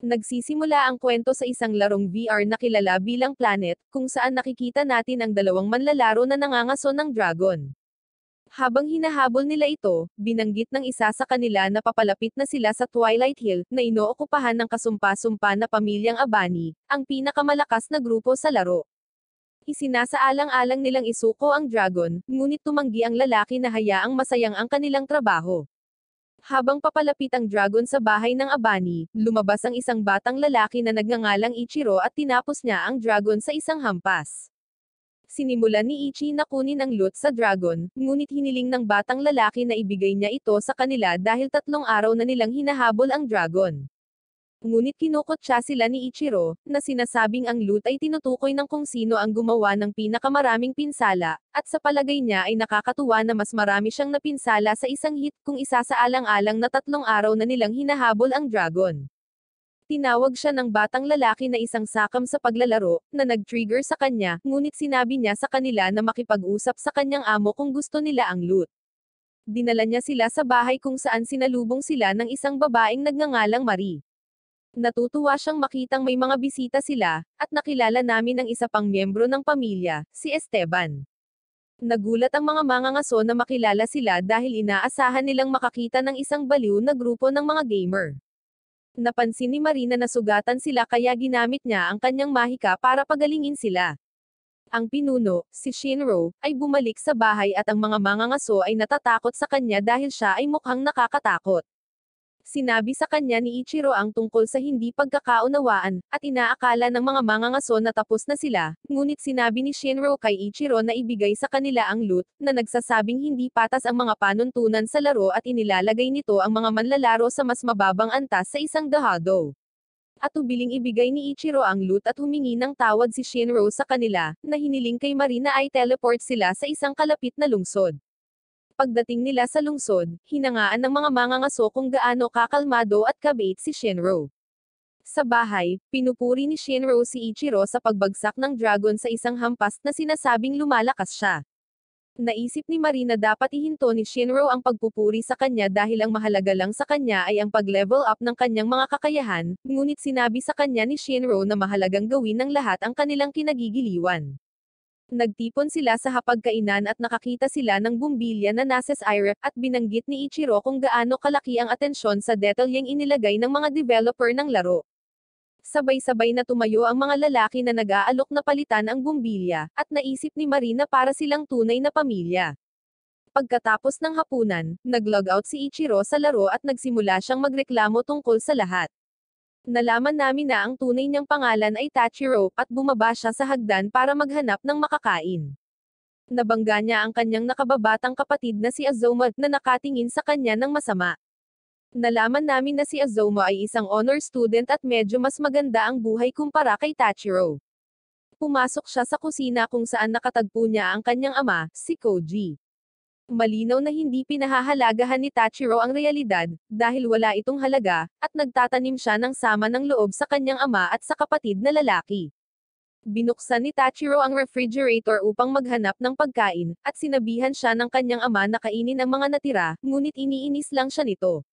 Nagsisimula ang kwento sa isang larong VR na kilala bilang Planet, kung saan nakikita natin ang dalawang manlalaro na nangangaso ng dragon. Habang hinahabol nila ito, binanggit ng isa sa kanila na papalapit na sila sa Twilight Hill, na inookupahan ng kasumpa-sumpa na pamilyang Abani, ang pinakamalakas na grupo sa laro. Isinasaalang-alang nilang isuko ang dragon, ngunit tumanggi ang lalaki na hayaang masayang ang kanilang trabaho. Habang papalapit ang dragon sa bahay ng Abani, lumabas ang isang batang lalaki na nagngangalang Ichiro at tinapos niya ang dragon sa isang hampas. Sinimulan ni Ichi na kunin ang loot sa dragon, ngunit hiniling ng batang lalaki na ibigay niya ito sa kanila dahil tatlong araw na nilang hinahabol ang dragon. Ngunit siya sila ni Ichiro, na sinasabing ang loot ay tinutukoy ng kung sino ang gumawa ng pinakamaraming pinsala, at sa palagay niya ay nakakatuwa na mas marami siyang napinsala sa isang hit kung isa isasaalang-alang na tatlong araw na nilang hinahabol ang dragon. Tinawag siya ng batang lalaki na isang sakam sa paglalaro, na nag-trigger sa kanya, ngunit sinabi niya sa kanila na makipag-usap sa kanyang amo kung gusto nila ang loot dinala niya sila sa bahay kung saan sinalubong sila ng isang babaeng nagngangalang Marie. Natutuwa siyang makitang may mga bisita sila, at nakilala namin ang isa pang miyembro ng pamilya, si Esteban. Nagulat ang mga mangangaso na makilala sila dahil inaasahan nilang makakita ng isang baliw na grupo ng mga gamer. Napansin ni Marina na sugatan sila kaya ginamit niya ang kanyang mahika para pagalingin sila. Ang pinuno, si Shinro, ay bumalik sa bahay at ang mga mangangaso ay natatakot sa kanya dahil siya ay mukhang nakakatakot. Sinabi sa kanya ni Ichiro ang tungkol sa hindi pagkakaunawaan, at inaakala ng mga mangangaso na tapos na sila, ngunit sinabi ni Shinro kay Ichiro na ibigay sa kanila ang loot, na nagsasabing hindi patas ang mga panuntunan sa laro at inilalagay nito ang mga manlalaro sa mas mababang antas sa isang dahado. At ubiling ibigay ni Ichiro ang loot at humingi ng tawad si Shinro sa kanila, na hiniling kay Marina ay teleport sila sa isang kalapit na lungsod. Pagdating nila sa lungsod, hinangaan ng mga mangangaso kung gaano kakalmado at kabait si Shenro. Sa bahay, pinupuri ni Shenro si Ichiro sa pagbagsak ng dragon sa isang hampas na sinasabing lumalakas siya. Naisip ni Marina dapat ihinto ni Shinro ang pagpupuri sa kanya dahil ang mahalaga lang sa kanya ay ang pag-level up ng kanyang mga kakayahan, ngunit sinabi sa kanya ni Shinro na mahalagang gawin ng lahat ang kanilang kinagigiliwan. Nagtipon sila sa hapagkainan at nakakita sila ng bumbilya na nasa ire, at binanggit ni Ichiro kung gaano kalaki ang atensyon sa detalyeng inilagay ng mga developer ng laro. Sabay-sabay na tumayo ang mga lalaki na nag-aalok na palitan ang bumbilya, at naisip ni Marina para silang tunay na pamilya. Pagkatapos ng hapunan, nag-log out si Ichiro sa laro at nagsimula siyang magreklamo tungkol sa lahat. Nalaman namin na ang tunay niyang pangalan ay Tachiro, at bumaba siya sa hagdan para maghanap ng makakain. Nabangga niya ang kanyang nakababatang kapatid na si Azoma, na nakatingin sa kanya ng masama. Nalaman namin na si Azoma ay isang honor student at medyo mas maganda ang buhay kumpara kay Tachiro. Pumasok siya sa kusina kung saan nakatagpo niya ang kanyang ama, si Koji. Malinaw na hindi pinahahalagahan ni Tachiro ang realidad, dahil wala itong halaga, at nagtatanim siya ng sama ng loob sa kanyang ama at sa kapatid na lalaki. Binuksan ni Tachiro ang refrigerator upang maghanap ng pagkain, at sinabihan siya ng kanyang ama na kainin ang mga natira, ngunit iniinis lang siya nito.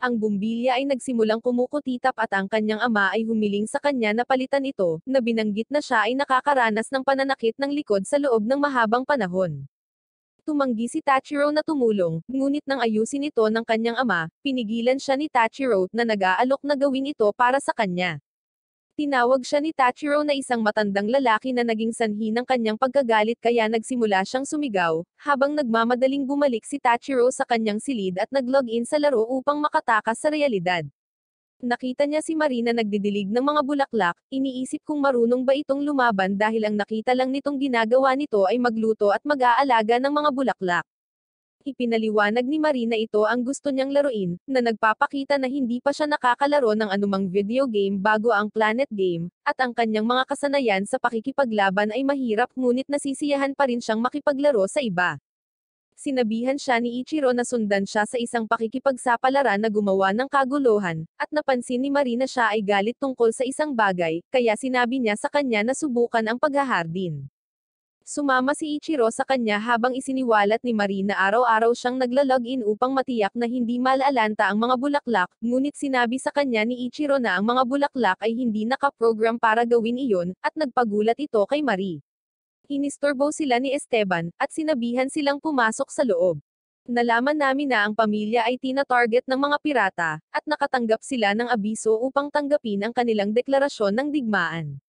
Ang bumbilya ay nagsimulang kumukutitap at ang kanyang ama ay humiling sa kanya na palitan ito, na binanggit na siya ay nakakaranas ng pananakit ng likod sa loob ng mahabang panahon. Tumanggi si Tachiro na tumulong, ngunit nang ayusin ito ng kanyang ama, pinigilan siya ni Tachiro na nag-aalok na gawin ito para sa kanya. Tinawag siya ni Tachiro na isang matandang lalaki na naging sanhi ng kanyang pagkagalit kaya nagsimula siyang sumigaw, habang nagmamadaling bumalik si Tachiro sa kanyang silid at nag-login sa laro upang makatakas sa realidad. Nakita niya si Marina nagdidilig ng mga bulaklak, iniisip kung marunong ba itong lumaban dahil ang nakita lang nitong ginagawa nito ay magluto at mag-aalaga ng mga bulaklak. Ipinaliwanag ni Marina ito ang gusto niyang laruin, na nagpapakita na hindi pa siya nakakalaro ng anumang video game bago ang Planet Game, at ang kanyang mga kasanayan sa pakikipaglaban ay mahirap ngunit nasisiyahan pa rin siyang makipaglaro sa iba sinabihan siya ni Ichiro na sundan siya sa isang pakikipagsapalaran na gumawa ng kaguluhan, at napansin ni Marina siya ay galit tungkol sa isang bagay, kaya sinabi niya sa kanya na subukan ang paghahardin. Sumama si Ichiro sa kanya habang isiniwalat ni Marina araw-araw siyang naglalog-in upang matiyak na hindi malalanta ang mga bulaklak, ngunit sinabi sa kanya ni Ichiro na ang mga bulaklak ay hindi nakaprogram para gawin iyon, at nagpagulat ito kay Marie. Inistorbo sila ni Esteban, at sinabihan silang pumasok sa loob. Nalaman namin na ang pamilya ay tina-target ng mga pirata, at nakatanggap sila ng abiso upang tanggapin ang kanilang deklarasyon ng digmaan.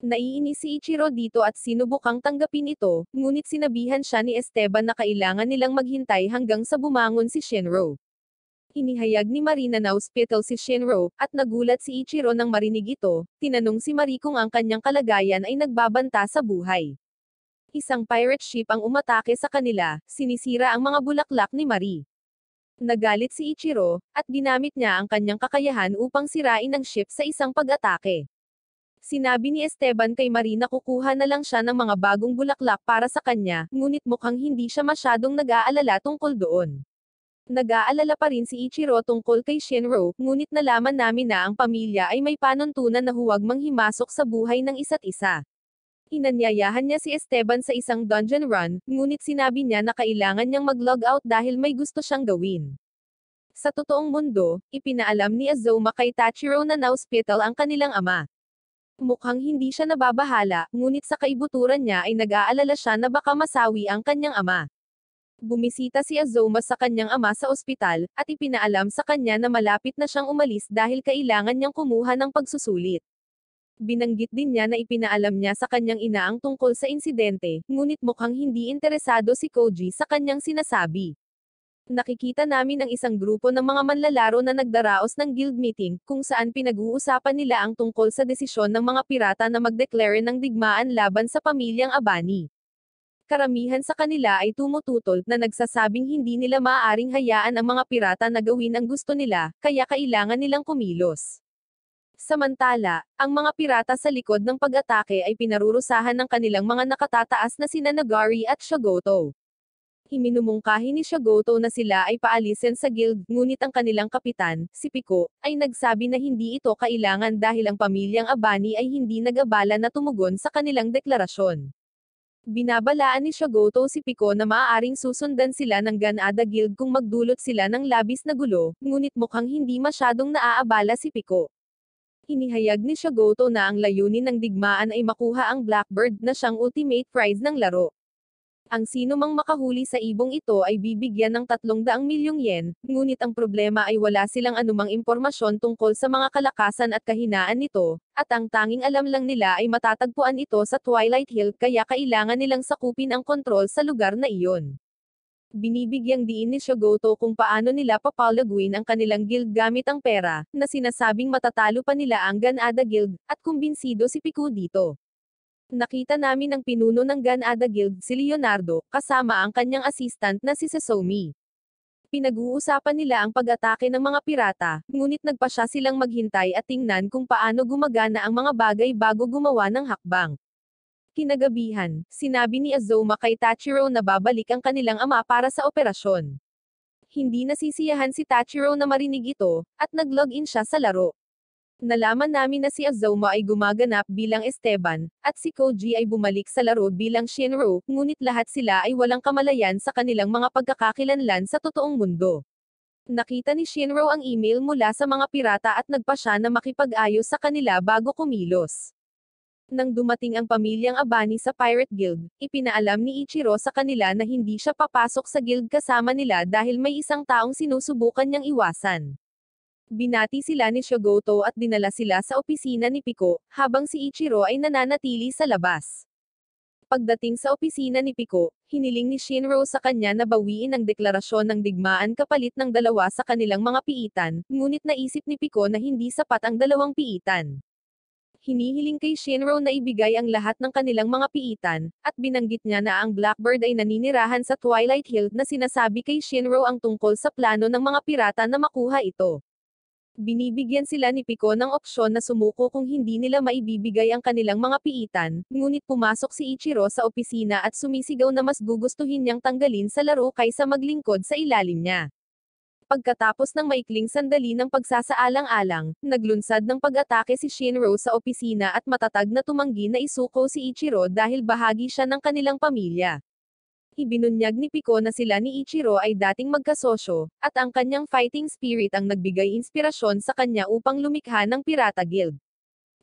Naiinis si Ichiro dito at sinubukang tanggapin ito, ngunit sinabihan siya ni Esteban na kailangan nilang maghintay hanggang sa bumangon si Shenro. Inihayag ni Marina na hospital si Shenro, at nagulat si Ichiro nang marinig ito, tinanong si Marie kung ang kanyang kalagayan ay nagbabanta sa buhay. Isang pirate ship ang umatake sa kanila, sinisira ang mga bulaklak ni Marie. Nagalit si Ichiro, at ginamit niya ang kanyang kakayahan upang sirain ang ship sa isang pag-atake. Sinabi ni Esteban kay Marie na kukuha na lang siya ng mga bagong bulaklak para sa kanya, ngunit mukhang hindi siya masyadong nag-aalala tungkol doon. Nag-aalala pa rin si Ichiro tungkol kay Shinro, ngunit nalaman namin na ang pamilya ay may panuntunan na huwag manghimasok sa buhay ng isa't isa. Inanyayahan niya si Esteban sa isang dungeon run, ngunit sinabi niya na kailangan niyang mag-log out dahil may gusto siyang gawin. Sa totoong mundo, ipinaalam ni Azuma kay Tachiro na na-hospital ang kanilang ama. Mukhang hindi siya nababahala, ngunit sa kaibuturan niya ay nag-aalala siya na baka masawi ang kanyang ama. Bumisita si Azuma sa kanyang ama sa ospital, at ipinaalam sa kanya na malapit na siyang umalis dahil kailangan niyang kumuha ng pagsusulit binanggit din niya na ipinaalam niya sa kanyang ina ang tungkol sa insidente, ngunit mukhang hindi interesado si Koji sa kanyang sinasabi. Nakikita namin ang isang grupo ng mga manlalaro na nagdaraos ng guild meeting, kung saan pinag-uusapan nila ang tungkol sa desisyon ng mga pirata na magdeklare ng digmaan laban sa pamilyang Abani karamihan sa kanila ay tumututol na nagsasabing hindi nila maaaring hayaan ang mga pirata na gawin ang gusto nila, kaya kailangan nilang kumilos. Samantala, ang mga pirata sa likod ng pag-atake ay pinarurusahan ng kanilang mga nakatataas na sina Nagari at Shogoto. Himinumungkahi ni Shogoto na sila ay paalisin sa guild, ngunit ang kanilang kapitan, si Piko, ay nagsabi na hindi ito kailangan dahil ang pamilyang Abani ay hindi nag-abala na tumugon sa kanilang deklarasyon. Binabalaan ni Shogoto si Piko na maaaring susundan sila ng Ganada Guild kung magdulot sila ng labis na gulo, ngunit mukhang hindi masyadong naaabala si Piko. Hinihayag ni Shagoto na ang layunin ng digmaan ay makuha ang Blackbird na siyang ultimate prize ng laro. Ang sino mang makahuli sa ibong ito ay bibigyan ng 300 milyong yen, ngunit ang problema ay wala silang anumang impormasyon tungkol sa mga kalakasan at kahinaan nito, at ang tanging alam lang nila ay matatagpuan ito sa Twilight Hill kaya kailangan nilang sakupin ang kontrol sa lugar na iyon. Binibigyang diin ni Shogoto kung paano nila papalaguin ang kanilang guild gamit ang pera, na sinasabing matatalo pa nila ang Ganada Guild, at kumbinsido si Piku dito. Nakita namin ang pinuno ng Ganada Guild, si Leonardo, kasama ang kanyang assistant na si Sasomi. Pinag-uusapan nila ang pag-atake ng mga pirata, ngunit nagpa siya silang maghintay at tingnan kung paano gumagana ang mga bagay bago gumawa ng hakbang. Kinagabihan, sinabi ni Azoma kay Tachiro na babalik ang kanilang ama para sa operasyon. Hindi nasisiyahan si Tachiro na marinig ito, at nag-login siya sa laro. Nalaman namin na si Azoma ay gumaganap bilang Esteban, at si Koji ay bumalik sa laro bilang Shinro, ngunit lahat sila ay walang kamalayan sa kanilang mga pagkakakilanlan sa totoong mundo. Nakita ni Shinro ang email mula sa mga pirata at nagpa siya na makipag-ayos sa kanila bago kumilos. Nang dumating ang pamilyang Abani sa Pirate Guild, ipinaalam ni Ichiro sa kanila na hindi siya papasok sa guild kasama nila dahil may isang taong sinusubukan niyang iwasan. Binati sila ni Shogoto at dinala sila sa opisina ni Pico, habang si Ichiro ay nananatili sa labas. Pagdating sa opisina ni Pico, hiniling ni Shinro sa kanya na bawiin ang deklarasyon ng digmaan kapalit ng dalawa sa kanilang mga piitan, ngunit naisip ni Pico na hindi sapat ang dalawang piitan hinihiling kay Shinro na ibigay ang lahat ng kanilang mga piitan, at binanggit niya na ang Blackbird ay naninirahan sa Twilight Hill na sinasabi kay Shinro ang tungkol sa plano ng mga pirata na makuha ito. Binibigyan sila ni Pico ng opsyon na sumuko kung hindi nila maibibigay ang kanilang mga piitan, ngunit pumasok si Ichiro sa opisina at sumisigaw na mas gugustuhin niyang tanggalin sa laro kaysa maglingkod sa ilalim niya. Pagkatapos ng maikling sandali ng pagsasaalang-alang, naglunsad ng pag-atake si Shinro sa opisina at matatag na tumanggi na isuko si Ichiro dahil bahagi siya ng kanilang pamilya. Ibinunyag ni Pico na sila ni Ichiro ay dating magkasosyo, at ang kanyang fighting spirit ang nagbigay inspirasyon sa kanya upang lumikha ng Pirata Guild.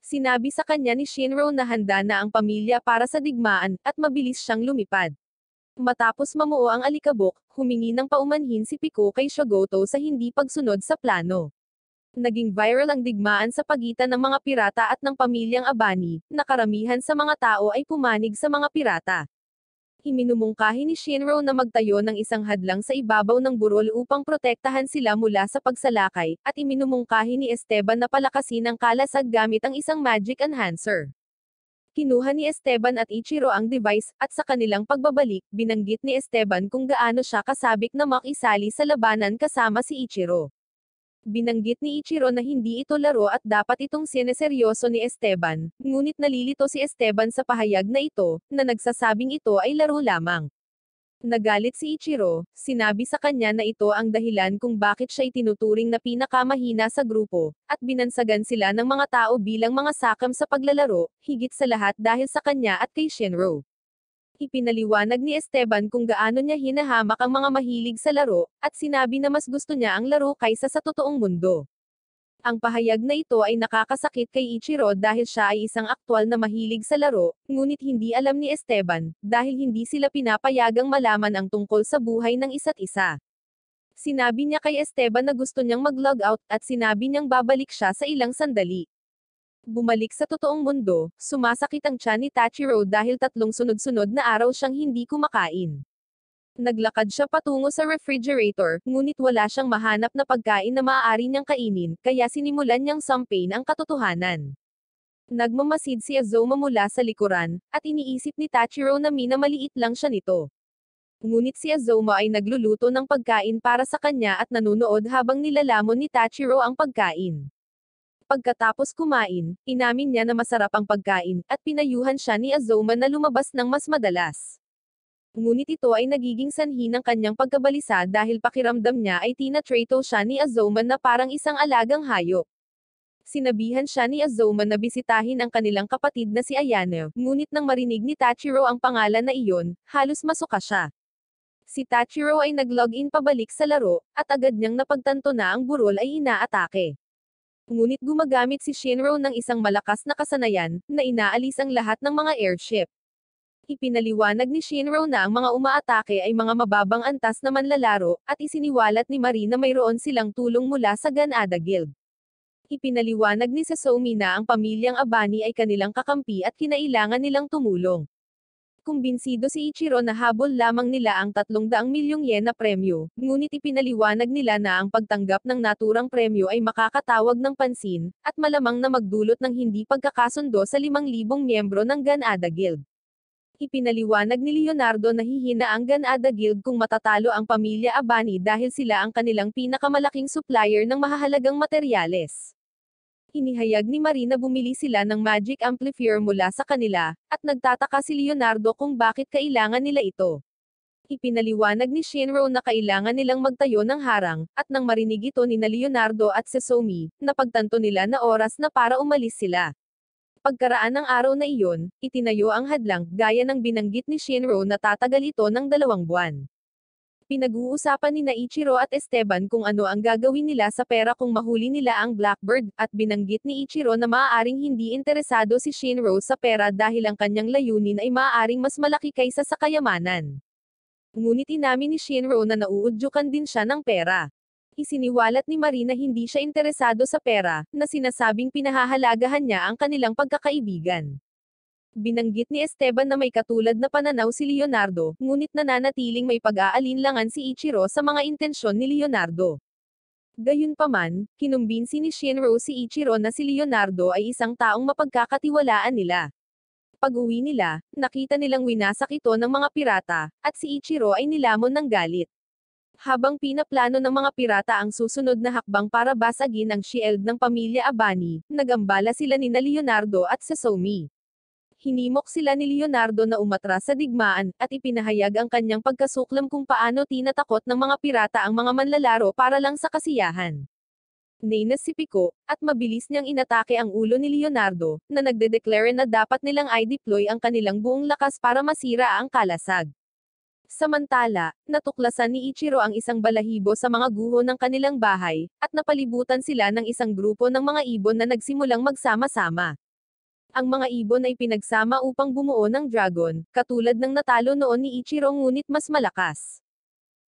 Sinabi sa kanya ni Shinro na handa na ang pamilya para sa digmaan, at mabilis siyang lumipad. Matapos mamuo ang alikabok, humingi ng paumanhin si Pico kay Shogoto sa hindi pagsunod sa plano. Naging viral ang digmaan sa pagitan ng mga pirata at ng pamilyang Abani, na karamihan sa mga tao ay pumanig sa mga pirata. Iminumungkahi ni Shinro na magtayo ng isang hadlang sa ibabaw ng burol upang protektahan sila mula sa pagsalakay, at iminumungkahi ni Esteban na palakasin ang kalasag gamit ang isang magic enhancer. Kinuha ni Esteban at Ichiro ang device, at sa kanilang pagbabalik, binanggit ni Esteban kung gaano siya kasabik na makisali sa labanan kasama si Ichiro. Binanggit ni Ichiro na hindi ito laro at dapat itong sineseryoso ni Esteban, ngunit nalilito si Esteban sa pahayag na ito, na nagsasabing ito ay laro lamang. Nagalit si Ichiro, sinabi sa kanya na ito ang dahilan kung bakit siya itinuturing na pinakamahina sa grupo, at binansagan sila ng mga tao bilang mga sakam sa paglalaro, higit sa lahat dahil sa kanya at kay Shinro. ipinaliwanag ni Esteban kung gaano niya hinahamak ang mga mahilig sa laro, at sinabi na mas gusto niya ang laro kaysa sa totoong mundo. Ang pahayag na ito ay nakakasakit kay Ichiro dahil siya ay isang aktwal na mahilig sa laro, ngunit hindi alam ni Esteban, dahil hindi sila pinapayagang malaman ang tungkol sa buhay ng isa't isa. Sinabi niya kay Esteban na gusto niyang mag-log out, at sinabi niyang babalik siya sa ilang sandali. Bumalik sa totoong mundo, sumasakit ang tiyan ni Tachiro dahil tatlong sunod-sunod na araw siyang hindi kumakain. Naglakad siya patungo sa refrigerator, ngunit wala siyang mahanap na pagkain na maaari niyang kainin, kaya sinimulan niyang sampain ang katotohanan. Nagmamasid si Azoma mula sa likuran, at iniisip ni Tachiro na minamaliit lang siya nito. Ngunit si Azoma ay nagluluto ng pagkain para sa kanya at nanonood habang nilalamon ni Tachiro ang pagkain. Pagkatapos kumain, inamin niya na masarap ang pagkain, at pinayuhan siya ni Azoma na lumabas ng mas madalas ngunit ito ay nagiging sanhi ng kanyang pagkabalisa dahil pakiramdam niya ay tinatrato siya ni Azoman na parang isang alagang hayop. Sinabihan siya ni Azoman na bisitahin ang kanilang kapatid na si Ayane, ngunit nang marinig ni Tachiro ang pangalan na iyon, halos masuka siya. Si Tachiro ay nag-login pabalik sa laro, at agad niyang napagtanto na ang burol ay inaatake. Ngunit gumagamit si Shinro ng isang malakas na kasanayan, na inaalis ang lahat ng mga airship. Ipinaliwanag ni Shinro na ang mga umaatake ay mga mababang antas na manlalaro, at isiniwalat ni Marie na mayroon silang tulong mula sa Ganada Guild. Ipinaliwanag ni Sasomi na ang pamilyang Abani ay kanilang kakampi at kinailangan nilang tumulong. Kumbinsido si Ichiro na habol lamang nila ang 300 milyong yen na premyo, ngunit ipinaliwanag nila na ang pagtanggap ng naturang premyo ay makakatawag ng pansin, at malamang na magdulot ng hindi pagkakasundo sa 5,000 miyembro ng Ganada Guild. Ipinaliwanag ni Leonardo na hihina ang Ganada Guild kung matatalo ang pamilya Abani dahil sila ang kanilang pinakamalaking supplier ng mahahalagang materyales. Inihayag ni Marina bumili sila ng magic amplifier mula sa kanila, at nagtataka si Leonardo kung bakit kailangan nila ito. Ipinaliwanag ni Shinro na kailangan nilang magtayo ng harang, at nang marinig ito ni na Leonardo at Sesomi, napagtanto nila na oras na para umalis sila pagkaraan ng araw na iyon, itinayo ang hadlang, gaya ng binanggit ni Shinro na tatagal ito ng dalawang buwan. Pinag-uusapan ni Naichiro at Esteban kung ano ang gagawin nila sa pera kung mahuli nila ang Blackbird, at binanggit ni Ichiro na maaaring hindi interesado si Shinro sa pera dahil ang kanyang layunin ay maaaring mas malaki kaysa sa kayamanan. Ngunit inamin ni Shinro na nauudyukan din siya ng pera. Isiniwalat ni Marina hindi siya interesado sa pera, na sinasabing pinahahalagahan niya ang kanilang pagkakaibigan. Binanggit ni Esteban na may katulad na pananaw si Leonardo, ngunit nananatiling may pag-aalinlangan si Ichiro sa mga intensyon ni Leonardo. Gayunpaman, kinumbinsi ni Shinro si Ichiro na si Leonardo ay isang taong mapagkakatiwalaan nila. Pag-uwi nila, nakita nilang winasak ito ng mga pirata, at si Ichiro ay nilamon ng galit. Habang pinaplano ng mga pirata ang susunod na hakbang para basagin ang shield ng pamilya Abani, nagambala sila ni na Leonardo at sa Sasomi. Hinimok sila ni Leonardo na umatras sa digmaan, at ipinahayag ang kanyang pagkasuklam kung paano tinatakot ng mga pirata ang mga manlalaro para lang sa kasiyahan. Nainas si Pico, at mabilis niyang inatake ang ulo ni Leonardo, na nagdedeclare na dapat nilang i-deploy ang kanilang buong lakas para masira ang kalasag. Samantala, natuklasan ni Ichiro ang isang balahibo sa mga guho ng kanilang bahay, at napalibutan sila ng isang grupo ng mga ibon na nagsimulang magsama-sama. Ang mga ibon ay pinagsama upang bumuo ng dragon, katulad ng natalo noon ni Ichiro ngunit mas malakas.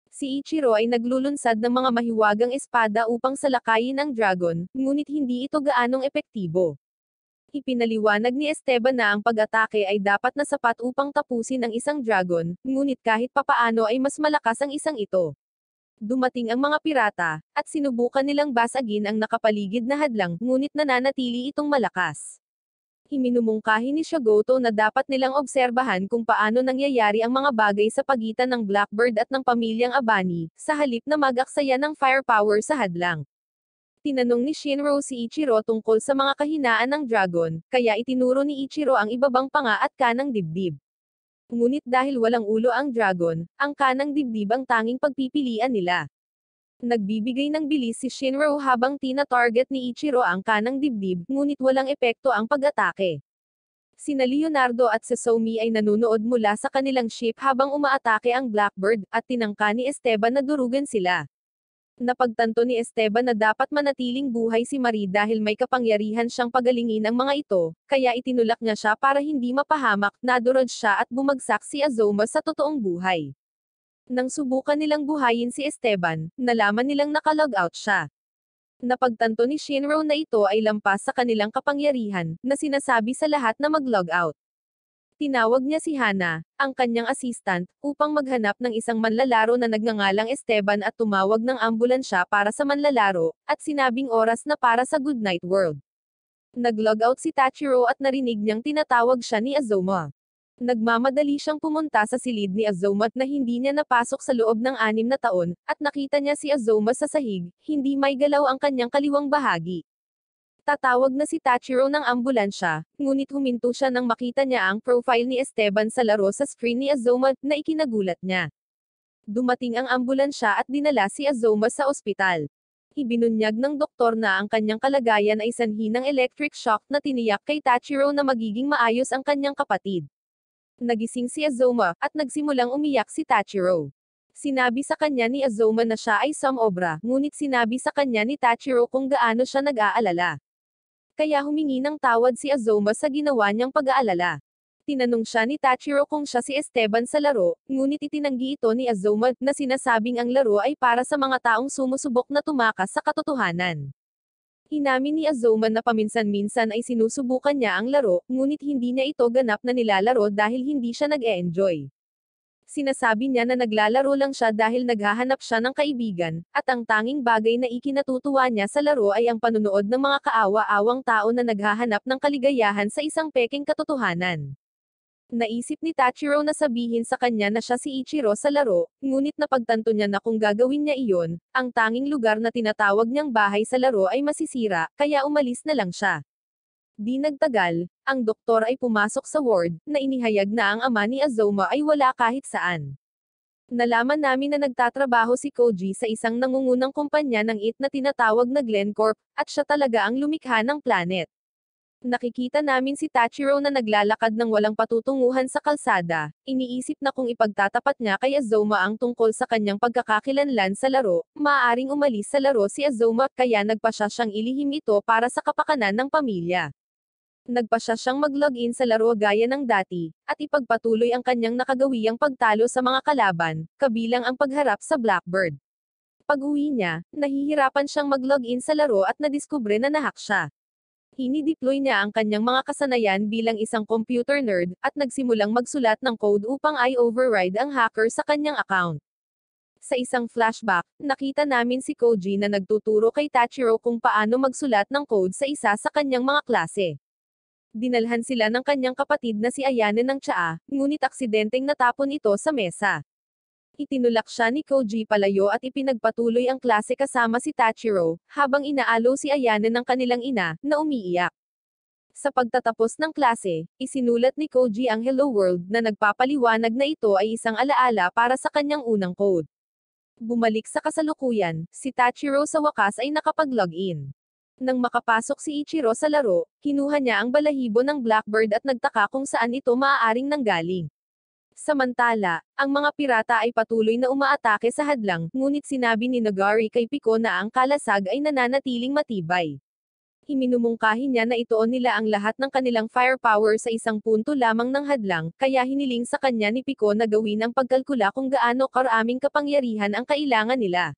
Si Ichiro ay naglulunsad ng mga mahiwagang espada upang salakayin ang dragon, ngunit hindi ito gaanong epektibo. Ipinaliwanag ni Esteban na ang pag-atake ay dapat na sapat upang tapusin ang isang dragon, ngunit kahit papaano ay mas malakas ang isang ito. Dumating ang mga pirata, at sinubukan nilang basagin ang nakapaligid na hadlang, ngunit nananatili itong malakas. Himinumungkahi ni Shagoto na dapat nilang obserbahan kung paano nangyayari ang mga bagay sa pagitan ng Blackbird at ng pamilyang Abani, sa halip na mag-aksaya ng firepower sa hadlang. Tinanong ni Shinro si Ichiro tungkol sa mga kahinaan ng dragon, kaya itinuro ni Ichiro ang ibabang panga at kanang dibdib. Ngunit dahil walang ulo ang dragon, ang kanang dibdib ang tanging pagpipilian nila. Nagbibigay ng bilis si Shinro habang tina-target ni Ichiro ang kanang dibdib, ngunit walang epekto ang pag-atake. Sina Leonardo at si Somi ay nanunood mula sa kanilang ship habang umaatake ang Blackbird, at tinangka ni Esteban na durugan sila. Napagtanto ni Esteban na dapat manatiling buhay si Marie dahil may kapangyarihan siyang pagalingin ang mga ito, kaya itinulak niya siya para hindi mapahamak, nadurod siya at bumagsak si Azoma sa totoong buhay. Nang subukan nilang buhayin si Esteban, nalaman nilang nakalog out siya. Napagtanto ni Shinro na ito ay lampas sa kanilang kapangyarihan, na sinasabi sa lahat na mag-log out. Tinawag niya si Hana, ang kanyang assistant, upang maghanap ng isang manlalaro na nagngangalang Esteban at tumawag ng ambulansya para sa manlalaro, at sinabing oras na para sa Goodnight World. Nag-log out si Tachiro at narinig niyang tinatawag siya ni Azoma. Nagmamadali siyang pumunta sa silid ni Azoma at na hindi niya napasok sa loob ng anim na taon, at nakita niya si Azoma sa sahig, hindi may galaw ang kanyang kaliwang bahagi. Tatawag na si Tachiro ng ambulansya, ngunit huminto siya nang makita niya ang profile ni Esteban sa laro sa screen ni Azoma, na ikinagulat niya. Dumating ang ambulansya at dinala si Azoma sa ospital. Ibinunyag ng doktor na ang kanyang kalagayan ay sanhi ng electric shock na tiniyak kay Tachiro na magiging maayos ang kanyang kapatid. Nagising si Azoma, at nagsimulang umiyak si Tachiro. Sinabi sa kanya ni Azoma na siya ay some obra, ngunit sinabi sa kanya ni Tachiro kung gaano siya nag-aalala. Kaya humingi ng tawad si Azoma sa ginawa niyang pag-aalala. Tinanong siya ni Tachiro kung siya si Esteban sa laro, ngunit itinanggi ito ni Azoma na sinasabing ang laro ay para sa mga taong sumusubok na tumakas sa katotohanan. Inamin ni Azoma na paminsan-minsan ay sinusubukan niya ang laro, ngunit hindi niya ito ganap na nilalaro dahil hindi siya nag enjoy Sinasabi niya na naglalaro lang siya dahil naghahanap siya ng kaibigan, at ang tanging bagay na ikinatutuwa niya sa laro ay ang panunood ng mga kaawa-awang tao na naghahanap ng kaligayahan sa isang peking katotohanan. Naisip ni Tachiro na sabihin sa kanya na siya si Ichiro sa laro, ngunit napagtanto niya na kung gagawin niya iyon, ang tanging lugar na tinatawag niyang bahay sa laro ay masisira, kaya umalis na lang siya. Di nagtagal, ang doktor ay pumasok sa ward, na inihayag na ang ama ni Azoma ay wala kahit saan. Nalaman namin na nagtatrabaho si Koji sa isang nangungunang kumpanya ng IT na tinatawag na Glencorp, at siya talaga ang lumikha ng planet. Nakikita namin si Tachiro na naglalakad ng walang patutunguhan sa kalsada, iniisip na kung ipagtatapat niya kay Azoma ang tungkol sa kanyang pagkakakilanlan sa laro, maaaring umalis sa laro si Azoma, kaya nagpasya siyang ilihim ito para sa kapakanan ng pamilya nagpa siya siyang mag-login sa laro gaya ng dati, at ipagpatuloy ang kanyang nakagawiang pagtalo sa mga kalaban, kabilang ang pagharap sa Blackbird. Pag-uwi niya, nahihirapan siyang mag-login sa laro at nadiskubre na nahak siya. Hinideploy niya ang kanyang mga kasanayan bilang isang computer nerd, at nagsimulang magsulat ng code upang i-override ang hacker sa kanyang account. Sa isang flashback, nakita namin si Koji na nagtuturo kay Tachiro kung paano magsulat ng code sa isa sa kanyang mga klase. Dinalhan sila ng kanyang kapatid na si Ayane ng tsaa, ngunit aksidenteng natapon ito sa mesa. Itinulak siya ni Koji palayo at ipinagpatuloy ang klase kasama si Tachiro, habang inaalo si Ayane ng kanilang ina, na umiiyak. Sa pagtatapos ng klase, isinulat ni Koji ang Hello World na nagpapaliwanag na ito ay isang alaala para sa kanyang unang code. Bumalik sa kasalukuyan, si Tachiro sa wakas ay nakapag-login. Nang makapasok si Ichiro sa laro, kinuha niya ang balahibo ng Blackbird at nagtaka kung saan ito maaaring nanggaling. Samantala, ang mga pirata ay patuloy na umaatake sa hadlang, ngunit sinabi ni Nagari kay Piko na ang kalasag ay nananatiling matibay. Iminumungkahi niya na itoon nila ang lahat ng kanilang firepower sa isang punto lamang ng hadlang, kaya hiniling sa kanya ni Piko na gawin ang pagkalkula kung gaano karaming kapangyarihan ang kailangan nila.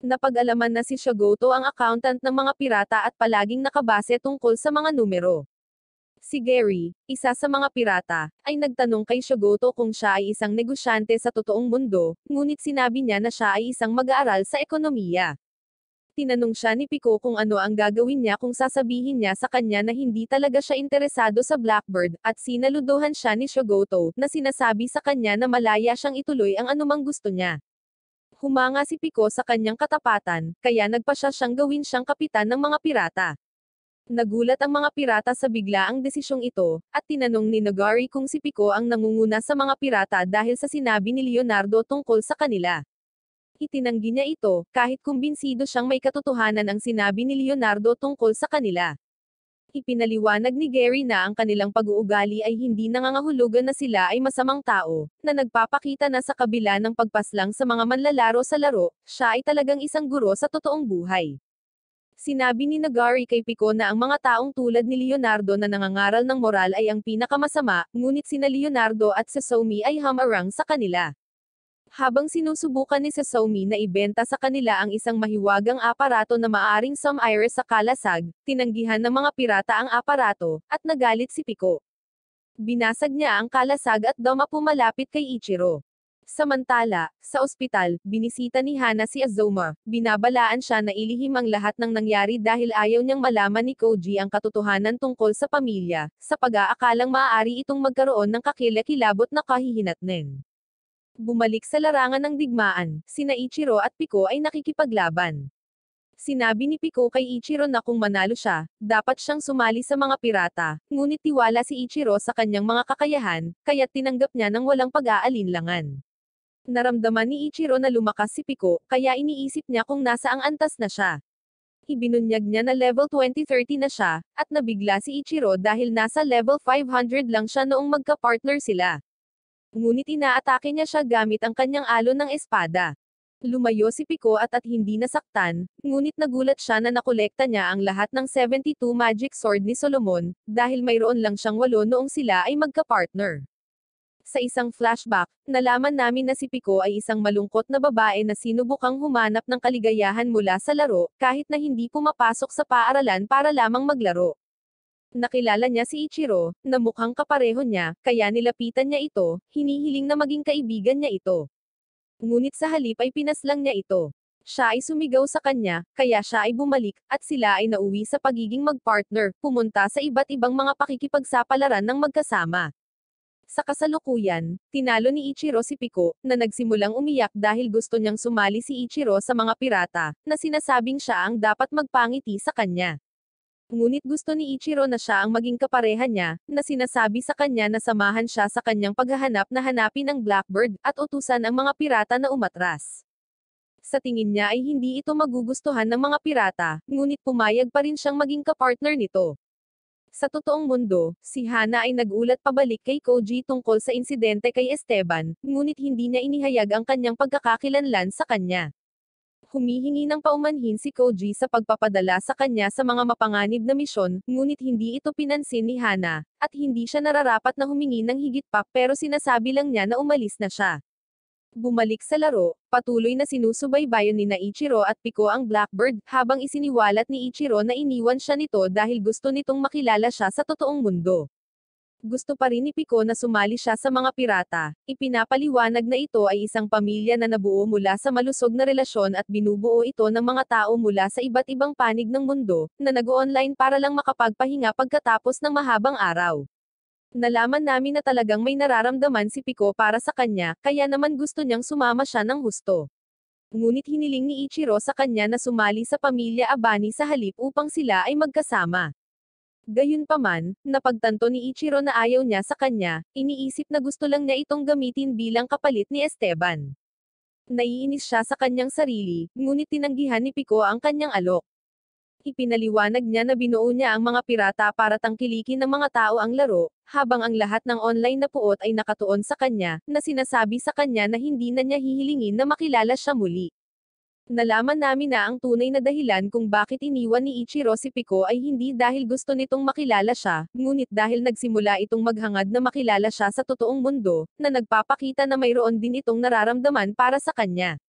Napag-alaman na si Shagoto ang accountant ng mga pirata at palaging nakabase tungkol sa mga numero. Si Gary, isa sa mga pirata, ay nagtanong kay Shagoto kung siya ay isang negosyante sa totoong mundo, ngunit sinabi niya na siya ay isang mag-aaral sa ekonomiya. Tinanong siya ni Pico kung ano ang gagawin niya kung sasabihin niya sa kanya na hindi talaga siya interesado sa Blackbird, at sinaludohan siya ni Shogoto, na sinasabi sa kanya na malaya siyang ituloy ang anumang gusto niya humanga si Pico sa kanyang katapatan, kaya nagpa siya siyang gawin siyang kapitan ng mga pirata. Nagulat ang mga pirata sa biglaang desisyong ito, at tinanong ni Nagari kung si Pico ang nangunguna sa mga pirata dahil sa sinabi ni Leonardo tungkol sa kanila. Itinanggi niya ito, kahit kumbinsido siyang may katotohanan ang sinabi ni Leonardo tungkol sa kanila. Ipinaliwanag ni Gary na ang kanilang pag-uugali ay hindi nangangahulugan na sila ay masamang tao, na nagpapakita na sa kabila ng pagpaslang sa mga manlalaro sa laro, siya ay talagang isang guro sa totoong buhay. Sinabi ni Nagari kay Pico na ang mga taong tulad ni Leonardo na nangangaral ng moral ay ang pinakamasama, ngunit sina Leonardo at si ay hamarang sa kanila habang sinusubukan ni Sasomi na ibenta sa kanila ang isang mahiwagang aparato na maaring sumire sa kalasag, tinanggihan ng mga pirata ang aparato, at nagalit si Piko. Binasag niya ang kalasag at daw mapumalapit kay Ichiro. Samantala, sa ospital, binisita ni Hana si Azuma, binabalaan siya na ilihim ang lahat ng nangyari dahil ayaw niyang malaman ni Koji ang katotohanan tungkol sa pamilya, sa pag-aakalang maaari itong magkaroon ng kakilakilabot na kahihinatnen. Bumalik sa larangan ng digmaan, sina Ichiro at Piko ay nakikipaglaban. Sinabi ni Piko kay Ichiro na kung manalo siya, dapat siyang sumali sa mga pirata, ngunit tiwala si Ichiro sa kanyang mga kakayahan, kaya tinanggap niya ng walang pag-aalinlangan. Naramdaman ni Ichiro na lumakas si Piko, kaya iniisip niya kung nasa ang antas na siya. Ibinunyag niya na level 2030 na siya, at nabigla si Ichiro dahil nasa level 500 lang siya noong magka-partner sila. Ngunit inaatake niya siya gamit ang kanyang alon ng espada. Lumayo si Pico at at hindi nasaktan, ngunit nagulat siya na nakolekta niya ang lahat ng 72 magic sword ni Solomon, dahil mayroon lang siyang walo noong sila ay magka-partner. Sa isang flashback, nalaman namin na si Pico ay isang malungkot na babae na sinubukang humanap ng kaligayahan mula sa laro, kahit na hindi pumapasok sa paaralan para lamang maglaro. Nakilala niya si Ichiro, na mukhang kapareho niya, kaya nilapitan niya ito, hinihiling na maging kaibigan niya ito. Ngunit sa halip ay pinaslang niya ito. Siya ay sumigaw sa kanya, kaya siya ay bumalik, at sila ay nauwi sa pagiging magpartner, pumunta sa iba't ibang mga pakikipagsapalaran ng magkasama. Sa kasalukuyan, tinalo ni Ichiro si Piko, na nagsimulang umiyak dahil gusto niyang sumali si Ichiro sa mga pirata, na sinasabing siya ang dapat magpangiti sa kanya. Ngunit gusto ni Ichiro na siya ang maging kapareha niya, na sinasabi sa kanya na samahan siya sa kanyang paghahanap na hanapin ang Blackbird, at utusan ang mga pirata na umatras. Sa tingin niya ay hindi ito magugustuhan ng mga pirata, ngunit pumayag pa rin siyang maging kapartner nito. Sa totoong mundo, si Hana ay nagulat pabalik kay Koji tungkol sa insidente kay Esteban, ngunit hindi niya inihayag ang kanyang pagkakakilanlan sa kanya humihingi ng paumanhin si Koji sa pagpapadala sa kanya sa mga mapanganib na misyon, ngunit hindi ito pinansin ni Hana, at hindi siya nararapat na humingi ng higit pa pero sinasabi lang niya na umalis na siya. Bumalik sa laro, patuloy na sinusubaybayan ni na Ichiro at Pico ang Blackbird, habang isiniwalat ni Ichiro na iniwan siya nito dahil gusto nitong makilala siya sa totoong mundo. Gusto pa rin ni Pico na sumali siya sa mga pirata. Ipinapaliwanag na ito ay isang pamilya na nabuo mula sa malusog na relasyon at binubuo ito ng mga tao mula sa iba't ibang panig ng mundo, na nag-online para lang makapagpahinga pagkatapos ng mahabang araw. Nalaman namin na talagang may nararamdaman si Pico para sa kanya, kaya naman gusto niyang sumama siya ng husto. Ngunit hiniling ni Ichiro sa kanya na sumali sa pamilya Abani sa halip upang sila ay magkasama. Gayunpaman, napagtanto ni Ichiro na ayaw niya sa kanya, iniisip na gusto lang niya itong gamitin bilang kapalit ni Esteban. Naiinis siya sa kanyang sarili, ngunit tinanggihan ni Pico ang kanyang alok. Ipinaliwanag niya na binuo niya ang mga pirata para tangkilikin ng mga tao ang laro, habang ang lahat ng online na puot ay nakatuon sa kanya, na sinasabi sa kanya na hindi na niya hihilingin na makilala siya muli. Nalaman namin na ang tunay na dahilan kung bakit iniwan ni Ichiro si Pico ay hindi dahil gusto nitong makilala siya, ngunit dahil nagsimula itong maghangad na makilala siya sa totoong mundo, na nagpapakita na mayroon din itong nararamdaman para sa kanya.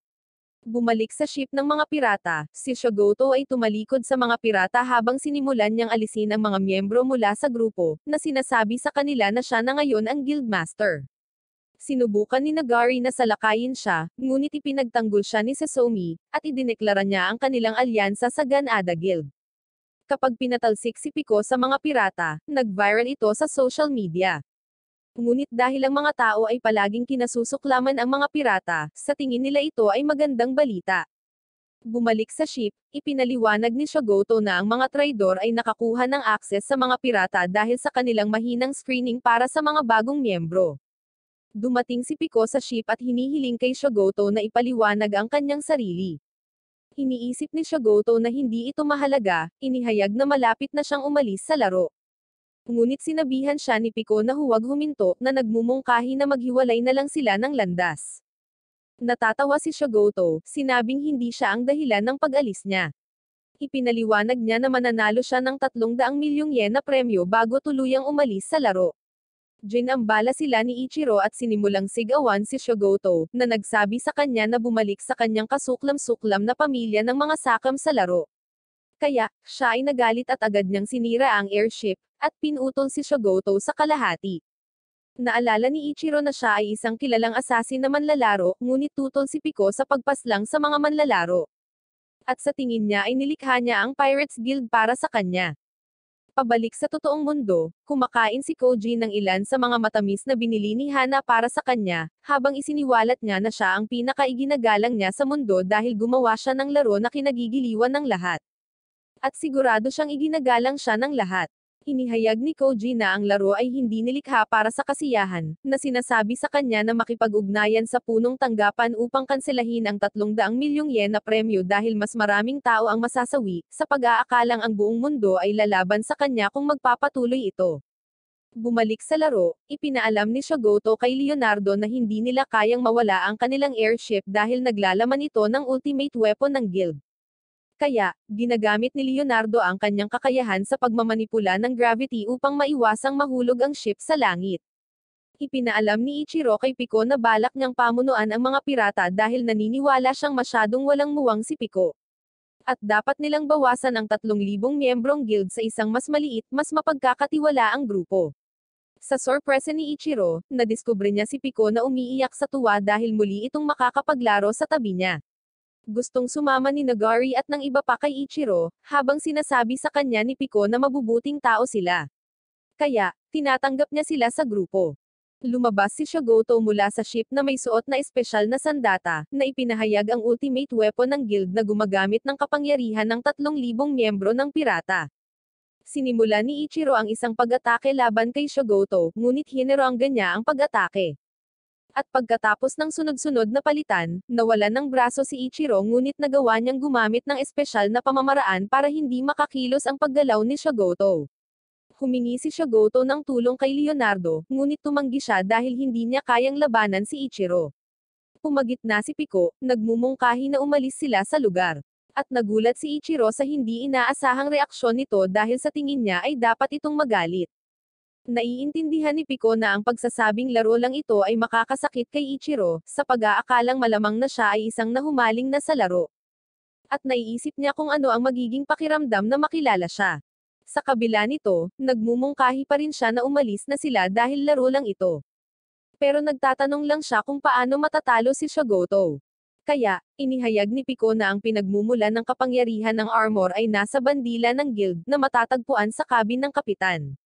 Bumalik sa ship ng mga pirata, si Shogoto ay tumalikod sa mga pirata habang sinimulan niyang alisin ang mga miyembro mula sa grupo, na sinasabi sa kanila na siya na ngayon ang guildmaster. Sinubukan ni Nagari na salakayin siya, ngunit ipinagtanggol siya ni Sesomi, at idineklara niya ang kanilang alyansa sa Ganada Guild. Kapag pinatalsik si Pico sa mga pirata, nag-viral ito sa social media. Ngunit dahil ang mga tao ay palaging kinasusuklaman ang mga pirata, sa tingin nila ito ay magandang balita. Bumalik sa ship, ipinaliwanag ni Shogoto na ang mga traidor ay nakakuha ng akses sa mga pirata dahil sa kanilang mahinang screening para sa mga bagong miyembro. Dumating si Pico sa ship at hinihiling kay Shogoto na ipaliwanag ang kanyang sarili. Iniisip ni Shogoto na hindi ito mahalaga, inihayag na malapit na siyang umalis sa laro. Ngunit sinabihan siya ni Pico na huwag huminto, na nagmumungkahi na maghiwalay na lang sila ng landas. Natatawa si Shogoto, sinabing hindi siya ang dahilan ng pag-alis niya. Ipinaliwanag niya na mananalo siya ng 300 milyong yen na premyo bago tuluyang umalis sa laro. Ginambala sila ni Ichiro at sinimulang sigawan si Shogoto, na nagsabi sa kanya na bumalik sa kanyang kasuklam-suklam na pamilya ng mga sakam sa laro. Kaya, siya ay nagalit at agad niyang sinira ang airship, at pinutol si Shogoto sa kalahati. Naalala ni Ichiro na siya ay isang kilalang asasin na manlalaro, ngunit tutol si Pico sa pagpaslang sa mga manlalaro. At sa tingin niya ay nilikha niya ang Pirates Guild para sa kanya. Pabalik sa totoong mundo, kumakain si Koji ng ilan sa mga matamis na binili ni Hana para sa kanya, habang isiniwalat niya na siya ang pinakaiginagalang niya sa mundo dahil gumawa siya ng laro na kinagigiliwan ng lahat. At sigurado siyang iginagalang siya ng lahat. Inihayag ni Koji na ang laro ay hindi nilikha para sa kasiyahan, na sinasabi sa kanya na makipag-ugnayan sa punong tanggapan upang kanselahin ang 300 milyong yen na premyo dahil mas maraming tao ang masasawi, sa pag-aakalang ang buong mundo ay lalaban sa kanya kung magpapatuloy ito. Bumalik sa laro, ipinaalam ni Shogoto kay Leonardo na hindi nila kayang mawala ang kanilang airship dahil naglalaman ito ng ultimate weapon ng guild. Kaya, ginagamit ni Leonardo ang kanyang kakayahan sa pagmamanipula ng gravity upang maiwasang mahulog ang ship sa langit. Ipinaalam ni Ichiro kay Piko na balak niyang pamunuan ang mga pirata dahil naniniwala siyang masyadong walang muwang si Piko. At dapat nilang bawasan ang 3,000 miyembrong guild sa isang mas maliit, mas mapagkakatiwala ang grupo. Sa sorpresa ni Ichiro, nadiskubre niya si Piko na umiiyak sa tuwa dahil muli itong makakapaglaro sa tabi niya. Gustong sumama ni Nagari at ng iba pa kay Ichiro, habang sinasabi sa kanya ni Pico na mabubuting tao sila. Kaya, tinatanggap niya sila sa grupo. Lumabas si Shogoto mula sa ship na may suot na espesyal na sandata, na ipinahayag ang ultimate weapon ng guild na gumagamit ng kapangyarihan ng 3,000 miyembro ng pirata. Sinimula ni Ichiro ang isang pag-atake laban kay Shogoto, ngunit hinerongga ganya ang pag-atake. At pagkatapos ng sunod-sunod na palitan, nawalan ng braso si Ichiro ngunit nagawa niyang gumamit ng espesyal na pamamaraan para hindi makakilos ang paggalaw ni Shagoto. Humingi si Shagoto ng tulong kay Leonardo, ngunit tumanggi siya dahil hindi niya kayang labanan si Ichiro. Pumagit na si Pico, nagmumungkahi na umalis sila sa lugar. At nagulat si Ichiro sa hindi inaasahang reaksyon nito dahil sa tingin niya ay dapat itong magalit. Naiintindihan ni Pico na ang pagsasabing laro lang ito ay makakasakit kay Ichiro, sa pag-aakalang malamang na siya ay isang nahumaling na sa laro. At naiisip niya kung ano ang magiging pakiramdam na makilala siya. Sa kabila nito, nagmumungkahi pa rin siya na umalis na sila dahil laro lang ito. Pero nagtatanong lang siya kung paano matatalo si Shogoto. Kaya, inihayag ni Pico na ang pinagmumula ng kapangyarihan ng armor ay nasa bandila ng guild na matatagpuan sa cabin ng kapitan.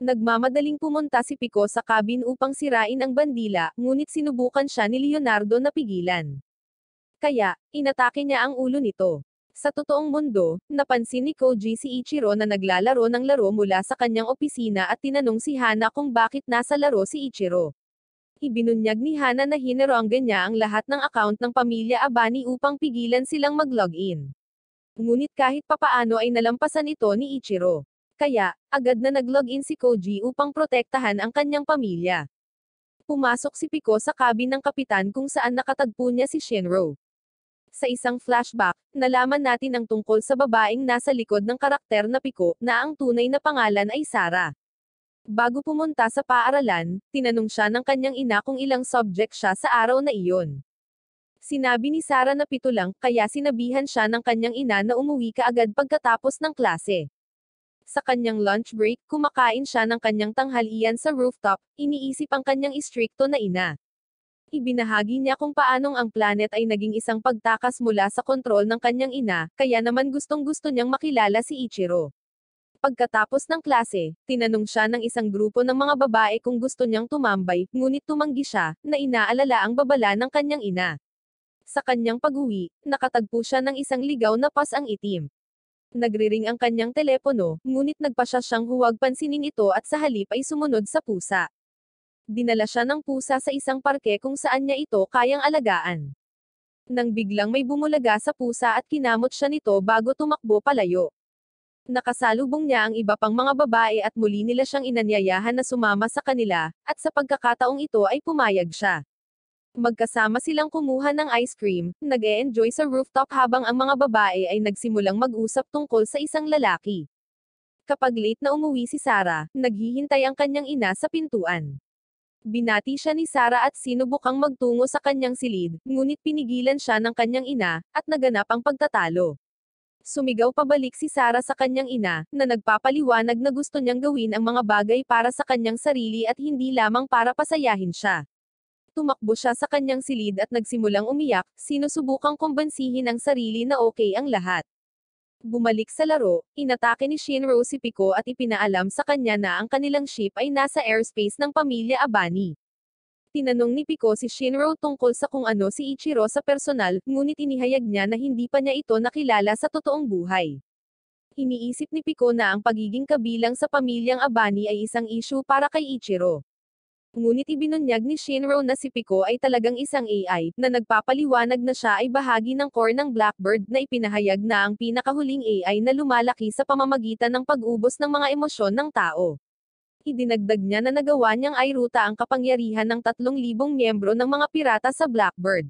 Nagmamadaling pumunta si Pico sa cabin upang sirain ang bandila, ngunit sinubukan siya ni Leonardo na pigilan. Kaya, inatake niya ang ulo nito. Sa totoong mundo, napansin ni Koji si Ichiro na naglalaro ng laro mula sa kanyang opisina at tinanong si Hana kung bakit nasa laro si Ichiro. Ibinunyag ni Hana na hineronga niya ang lahat ng account ng pamilya Abani upang pigilan silang mag-login. Ngunit kahit papaano ay nalampasan ito ni Ichiro. Kaya, Agad na nag-login si Koji upang protektahan ang kanyang pamilya. Pumasok si Piko sa cabin ng kapitan kung saan nakatagpo niya si Shenro. Sa isang flashback, nalaman natin ang tungkol sa babaeng nasa likod ng karakter na Piko na ang tunay na pangalan ay Sara. Bago pumunta sa paaralan, tinanong siya ng kanyang ina kung ilang subject siya sa araw na iyon. Sinabi ni Sara na pito lang, kaya sinabihan siya ng kanyang ina na umuwi ka agad pagkatapos ng klase. Sa kanyang lunch break, kumakain siya ng kanyang tanghalian sa rooftop, iniisip ang kanyang istrikto na ina. Ibinahagi niya kung paanong ang planet ay naging isang pagtakas mula sa kontrol ng kanyang ina, kaya naman gustong gusto niyang makilala si Ichiro. Pagkatapos ng klase, tinanong siya ng isang grupo ng mga babae kung gusto niyang tumambay, ngunit tumanggi siya, na inaalala ang babala ng kanyang ina. Sa kanyang pag-uwi, nakatagpo siya ng isang ligaw na pas ang itim. Nagriring ang kanyang telepono, ngunit nagpasya siyang huwag pansinin ito at sa halip ay sumunod sa pusa. Dinala siya ng pusa sa isang parke kung saan niya ito kayang alagaan. Nang biglang may bumulaga sa pusa at kinamot siya nito bago tumakbo palayo. Nakasalubong niya ang iba pang mga babae at muli nila siyang inanyayahan na sumama sa kanila, at sa pagkakataong ito ay pumayag siya. Magkasama silang kumuha ng ice cream, nag-e-enjoy sa rooftop habang ang mga babae ay nagsimulang mag-usap tungkol sa isang lalaki. Kapag late na umuwi si Sara, naghihintay ang kanyang ina sa pintuan. Binati siya ni Sara at sinubukang magtungo sa kanyang silid, ngunit pinigilan siya ng kanyang ina, at naganap ang pagtatalo. Sumigaw pabalik si Sara sa kanyang ina, na nagpapaliwanag na gusto niyang gawin ang mga bagay para sa kanyang sarili at hindi lamang para pasayahin siya. Tumakbo siya sa kanyang silid at nagsimulang umiyak, sinusubukang kumbansihin ang sarili na okay ang lahat. Bumalik sa laro, inatake ni Shinro si Pico at ipinaalam sa kanya na ang kanilang ship ay nasa airspace ng pamilya Abani. Tinanong ni Pico si Shinro tungkol sa kung ano si Ichiro sa personal, ngunit inihayag niya na hindi pa niya ito nakilala sa totoong buhay. Iniisip ni Pico na ang pagiging kabilang sa pamilyang Abani ay isang issue para kay Ichiro. Ngunit ibinunyag ni Shinro na si Pico ay talagang isang AI, na nagpapaliwanag na siya ay bahagi ng core ng Blackbird na ipinahayag na ang pinakahuling AI na lumalaki sa pamamagitan ng pag-ubos ng mga emosyon ng tao. Idinagdag niya na nagawa niyang ayruta ang kapangyarihan ng 3,000 miyembro ng mga pirata sa Blackbird.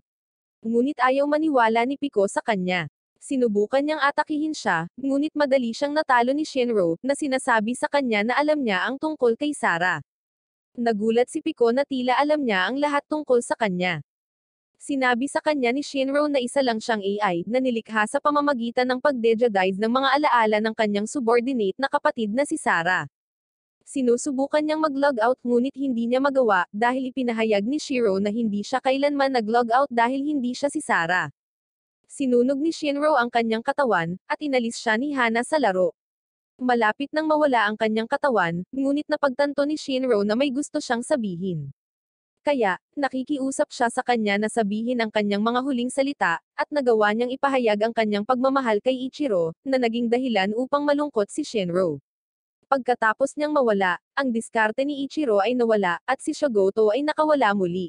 Ngunit ayaw maniwala ni Pico sa kanya. Sinubukan niyang atakihin siya, ngunit madali siyang natalo ni Shinro, na sinasabi sa kanya na alam niya ang tungkol kay Sarah. Nagulat si Pico na tila alam niya ang lahat tungkol sa kanya. Sinabi sa kanya ni Shinro na isa lang siyang AI na nilikha sa pamamagitan ng pagdejadize ng mga alaala ng kanyang subordinate na kapatid na si Sara. Sinusubukan niyang mag-log out ngunit hindi niya magawa dahil ipinahayag ni Shiro na hindi siya kailanman nag-log out dahil hindi siya si Sara. Sinunog ni Shinro ang kanyang katawan at inalis siya ni Hana sa laro. Malapit nang mawala ang kanyang katawan, ngunit napagtanto ni Shinro na may gusto siyang sabihin. Kaya, nakikiusap siya sa kanya na sabihin ang kanyang mga huling salita, at nagawa niyang ipahayag ang kanyang pagmamahal kay Ichiro, na naging dahilan upang malungkot si Shinro. Pagkatapos niyang mawala, ang diskarte ni Ichiro ay nawala, at si Shogoto ay nakawala muli.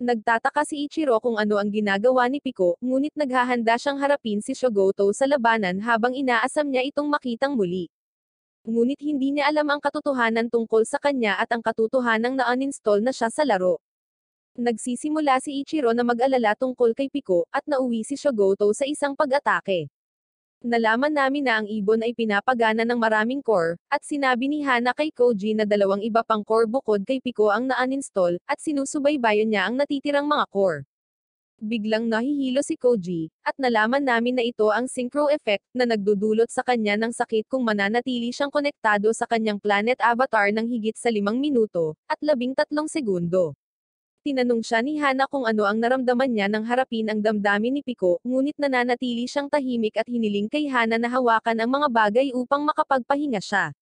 Nagtataka si Ichiro kung ano ang ginagawa ni Piko, ngunit naghahanda siyang harapin si Shogoto sa labanan habang inaasam niya itong makitang muli. Ngunit hindi niya alam ang katotohanan tungkol sa kanya at ang katotohanan na uninstall na siya sa laro. Nagsisimula si Ichiro na mag-alala tungkol kay Piko, at nauwi si Shogoto sa isang pag-atake. Nalaman namin na ang ibon ay pinapagana ng maraming core, at sinabi ni Hana kay Koji na dalawang iba pang core bukod kay Pico ang na-uninstall, at sinusubaybayan niya ang natitirang mga core. Biglang nahihilo si Koji, at nalaman namin na ito ang synchro effect na nagdudulot sa kanya ng sakit kung mananatili siyang konektado sa kanyang planet avatar ng higit sa limang minuto, at labing tatlong segundo. Tinanong siya ni Hana kung ano ang naramdaman niya nang harapin ang damdamin ni Piko, ngunit nananatili siyang tahimik at hiniling kay Hana na hawakan ang mga bagay upang makapagpahinga siya.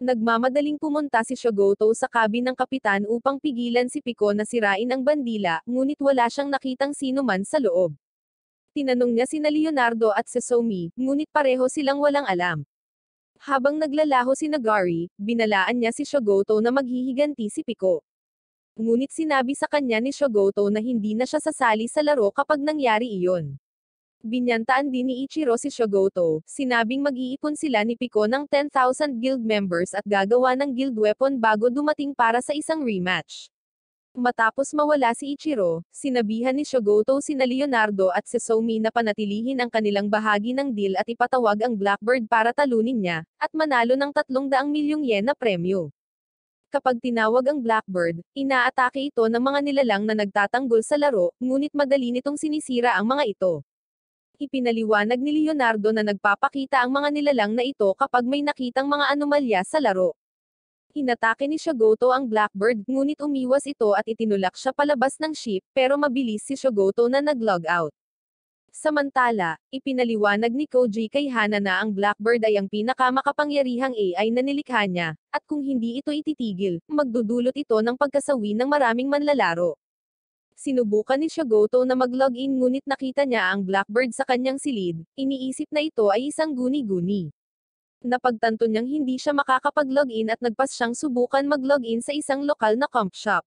Nagmamadaling pumunta si Shogoto sa kabin ng kapitan upang pigilan si Piko na sirain ang bandila, ngunit wala siyang nakitang sino man sa loob. Tinanong niya sina Leonardo at si Somi, ngunit pareho silang walang alam. Habang naglalaho si Nagari, binalaan niya si Shogoto na maghihiganti si Piko. Ngunit sinabi sa kanya ni Shogoto na hindi na siya sasali sa laro kapag nangyari iyon. Binyantaan din ni Ichiro si Shogoto, sinabing mag-iipon sila ni Pico ng 10,000 guild members at gagawa ng guild weapon bago dumating para sa isang rematch. Matapos mawala si Ichiro, sinabihan ni Shogoto si na Leonardo at si Somi na panatilihin ang kanilang bahagi ng deal at ipatawag ang Blackbird para talunin niya, at manalo ng 300 milyong yen na premyo. Kapag tinawag ang Blackbird, inaatake ito ng mga nilalang na nagtatanggol sa laro, ngunit madali nitong sinisira ang mga ito. Ipinaliwanag ni Leonardo na nagpapakita ang mga nilalang na ito kapag may nakitang mga anomalya sa laro. Hinatake ni Shogoto ang Blackbird, ngunit umiwas ito at itinulak siya palabas ng ship, pero mabilis si Shogoto na nag-log out. Samantala, ipinaliwanag ni Koji kay Hana na ang Blackbird ay ang pinakamakapangyarihang AI na nilikha niya, at kung hindi ito ititigil, magdudulot ito ng pagkasawi ng maraming manlalaro. Sinubukan ni Shigoto na mag-login ngunit nakita niya ang Blackbird sa kanyang silid, iniisip na ito ay isang guni-guni. Napagtanto niyang hindi siya makakapag-login at nagpas siyang subukan mag-login sa isang lokal na comp shop.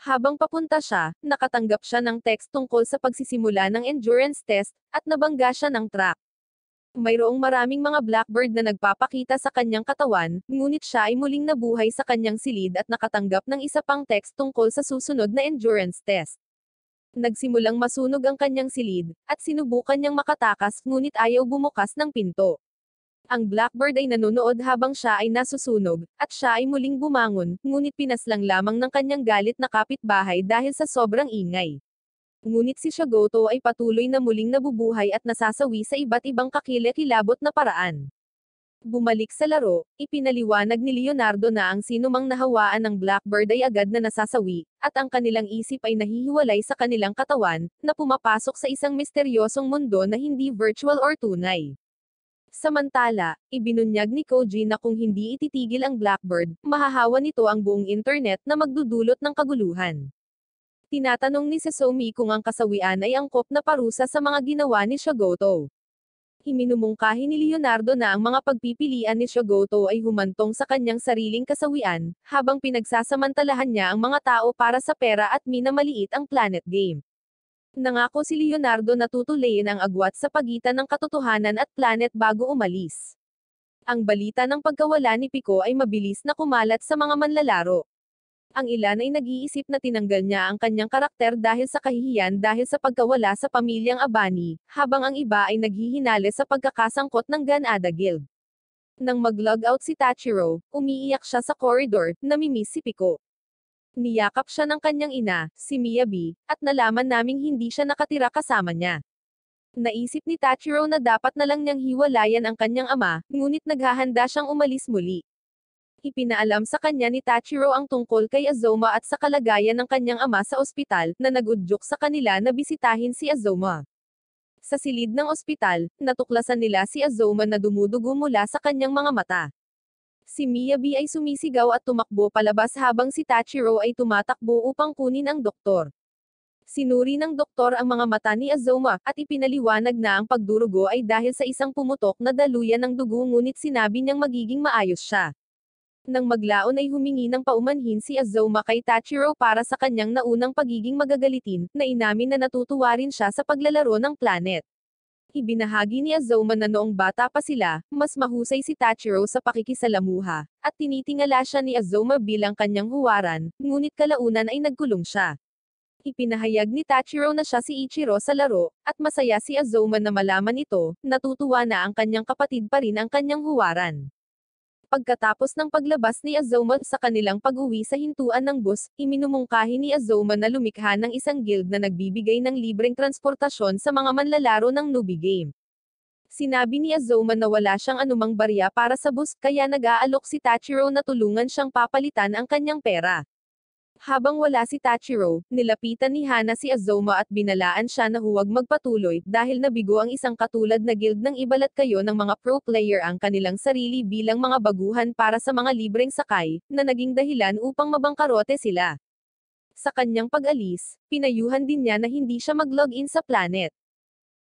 Habang papunta siya, nakatanggap siya ng text tungkol sa pagsisimula ng endurance test, at nabangga siya ng track. Mayroong maraming mga blackbird na nagpapakita sa kanyang katawan, ngunit siya ay muling nabuhay sa kanyang silid at nakatanggap ng isa pang text tungkol sa susunod na endurance test. Nagsimulang masunog ang kanyang silid, at sinubukan niyang makatakas ngunit ayaw bumukas ng pinto. Ang blackbird ay nanonood habang siya ay nasusunog, at siya ay muling bumangon, ngunit pinaslang lamang ng kanyang galit na kapitbahay dahil sa sobrang ingay. Ngunit si Shagoto ay patuloy na muling nabubuhay at nasasawi sa iba't ibang kakilikilabot na paraan. Bumalik sa laro, ipinaliwanag ni Leonardo na ang sinumang nahawaan ng Blackbird ay agad na nasasawi, at ang kanilang isip ay nahihiwalay sa kanilang katawan, na pumapasok sa isang misteryosong mundo na hindi virtual or tunay. Samantala, ibinunyag ni Koji na kung hindi ititigil ang Blackbird, mahahawa nito ang buong internet na magdudulot ng kaguluhan. Tinatanong ni Sesomi kung ang kasawian ay angkop na parusa sa mga ginawa ni Shogoto. Iminumungkahi ni Leonardo na ang mga pagpipilian ni Shogoto ay humantong sa kanyang sariling kasawian, habang pinagsasamantalahan niya ang mga tao para sa pera at minamaliit ang Planet Game. Nangako si Leonardo na tutulayin ang agwat sa pagitan ng katotohanan at planet bago umalis. Ang balita ng pagkawala ni Pico ay mabilis na kumalat sa mga manlalaro. Ang ilan ay nag-iisip na tinanggal niya ang kanyang karakter dahil sa kahihiyan dahil sa pagkawala sa pamilyang Abani, habang ang iba ay naghihinale sa pagkakasangkot ng Ganada Guild. Nang mag-log out si Tachiro, umiiyak siya sa corridor, namimiss si Pico. Niyakap siya ng kanyang ina, si Miyabi, at nalaman naming hindi siya nakatira kasama niya. Naisip ni Tachiro na dapat na lang niyang hiwalayan ang kanyang ama, ngunit naghahanda siyang umalis muli. Ipinaalam sa kanya ni Tachiro ang tungkol kay Azoma at sa kalagayan ng kanyang ama sa ospital, na nagudyok sa kanila na bisitahin si Azoma. Sa silid ng ospital, natuklasan nila si Azoma na dumudugo mula sa kanyang mga mata. Si Mia Miyabi ay sumisigaw at tumakbo palabas habang si Tachiro ay tumatakbo upang kunin ang doktor. Sinuri ng doktor ang mga mata ni Azuma, at ipinaliwanag na ang pagdurugo ay dahil sa isang pumutok na daluyan ng dugo ngunit sinabi niyang magiging maayos siya. Nang maglaon ay humingi ng paumanhin si Azuma kay Tachiro para sa kanyang naunang pagiging magagalitin, na inamin na natutuwa rin siya sa paglalaro ng planet. Ibinahagi ni Azoma na noong bata pa sila, mas mahusay si Tachiro sa pakikisalamuha, at tinitingala siya ni Azoma bilang kanyang huwaran, ngunit kalaunan ay nagkulong siya. Ipinahayag ni Tachiro na siya si Ichiro sa laro, at masaya si Azoma na malaman ito, natutuwa na ang kanyang kapatid pa rin ang kanyang huwaran. Pagkatapos ng paglabas ni Azoma sa kanilang pag-uwi sa hintuan ng bus, iminumungkahi ni Azoma na lumikha ng isang guild na nagbibigay ng libreng transportasyon sa mga manlalaro ng Nubi Game. Sinabi ni Azoma na wala siyang anumang barya para sa bus, kaya nag-aalok si Tachiro na tulungan siyang papalitan ang kanyang pera. Habang wala si Tachiro, nilapitan ni Hana si Azoma at binalaan siya na huwag magpatuloy dahil nabigo ang isang katulad na guild ng ibalat kayo ng mga pro player ang kanilang sarili bilang mga baguhan para sa mga libreng sakay, na naging dahilan upang mabangkarote sila. Sa kanyang pag-alis, pinayuhan din niya na hindi siya mag-login sa planet.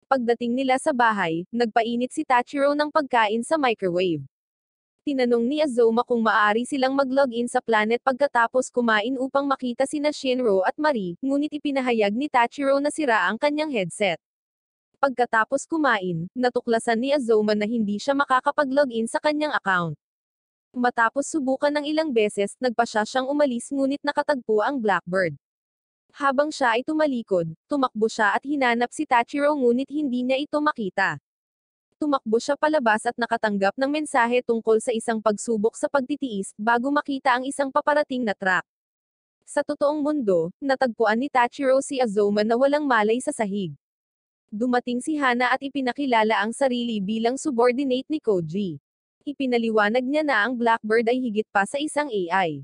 Pagdating nila sa bahay, nagpainit si Tachiro ng pagkain sa microwave tinanong ni Azoma kung maaari silang mag-login sa planet pagkatapos kumain upang makita sina Shinro at Marie, ngunit ipinahayag ni Tachiro na sira ang kanyang headset. Pagkatapos kumain, natuklasan ni Azoma na hindi siya makakapag-login sa kanyang account. Matapos subukan ng ilang beses, nagpasya siyang umalis ngunit nakatagpo ang Blackbird. Habang siya ay tumalikod, tumakbo siya at hinanap si Tachiro ngunit hindi niya ito makita. Tumakbo siya palabas at nakatanggap ng mensahe tungkol sa isang pagsubok sa pagtitiis, bago makita ang isang paparating na truck. Sa totoong mundo, natagpuan ni Tachiro si Azoma na walang malay sa sahig. Dumating si Hana at ipinakilala ang sarili bilang subordinate ni Koji. Ipinaliwanag niya na ang Blackbird ay higit pa sa isang AI.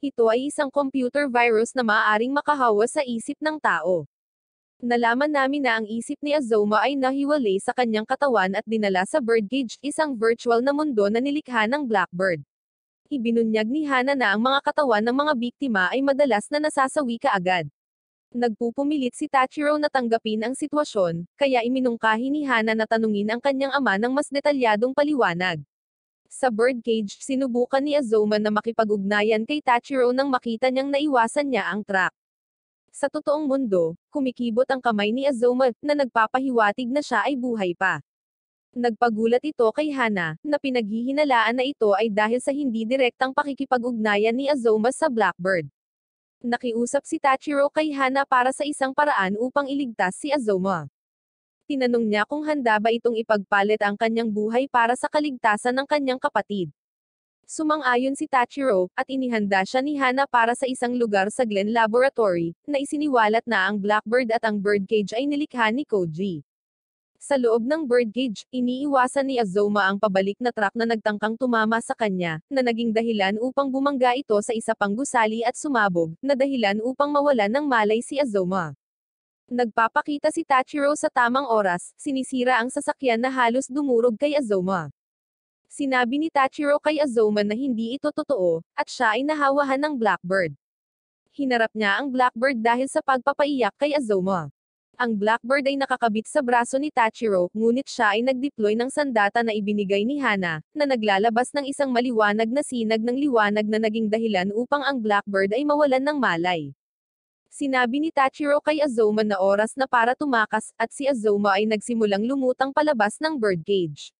Ito ay isang computer virus na maaaring makahawa sa isip ng tao. Nalaman namin na ang isip ni Azoma ay nahiwalay sa kanyang katawan at dinala sa birdcage, isang virtual na mundo na nilikha ng Blackbird. Ibinunyag ni Hana na ang mga katawan ng mga biktima ay madalas na nasasawi kaagad. Nagpupumilit si Tachiro na tanggapin ang sitwasyon, kaya iminungkahi ni Hana na tanungin ang kanyang ama ng mas detalyadong paliwanag. Sa birdcage, sinubukan ni Azoma na makipag-ugnayan kay Tachiro nang makita niyang naiwasan niya ang track. Sa totoong mundo, kumikibot ang kamay ni Azoma, na nagpapahiwatig na siya ay buhay pa. Nagpagulat ito kay Hana, na pinaghihinalaan na ito ay dahil sa hindi direktang pakikipag-ugnayan ni Azoma sa Blackbird. Nakiusap si Tachiro kay Hana para sa isang paraan upang iligtas si Azoma. Tinanong niya kung handa ba itong ipagpalit ang kanyang buhay para sa kaligtasan ng kanyang kapatid. Sumang-ayon si Tachiro, at inihanda siya ni Hana para sa isang lugar sa Glen Laboratory, na isiniwalat na ang Blackbird at ang Birdcage ay nilikha ni Koji. Sa loob ng birdcage, iniiwasan ni Azoma ang pabalik na truck na nagtangkang tumama sa kanya, na naging dahilan upang bumangga ito sa isa pang gusali at sumabog, na dahilan upang mawala ng malay si Azoma. Nagpapakita si Tachiro sa tamang oras, sinisira ang sasakyan na halos dumurog kay Azoma. Sinabi ni Tachiro kay Azoma na hindi ito totoo, at siya ay nahawahan ng Blackbird. Hinarap niya ang Blackbird dahil sa pagpapaiyak kay Azoma. Ang Blackbird ay nakakabit sa braso ni Tachiro, ngunit siya ay nagdeploy ng sandata na ibinigay ni Hana, na naglalabas ng isang maliwanag na sinag ng liwanag na naging dahilan upang ang Blackbird ay mawalan ng malay. Sinabi ni Tachiro kay Azoma na oras na para tumakas, at si Azoma ay nagsimulang lumutang palabas ng birdcage.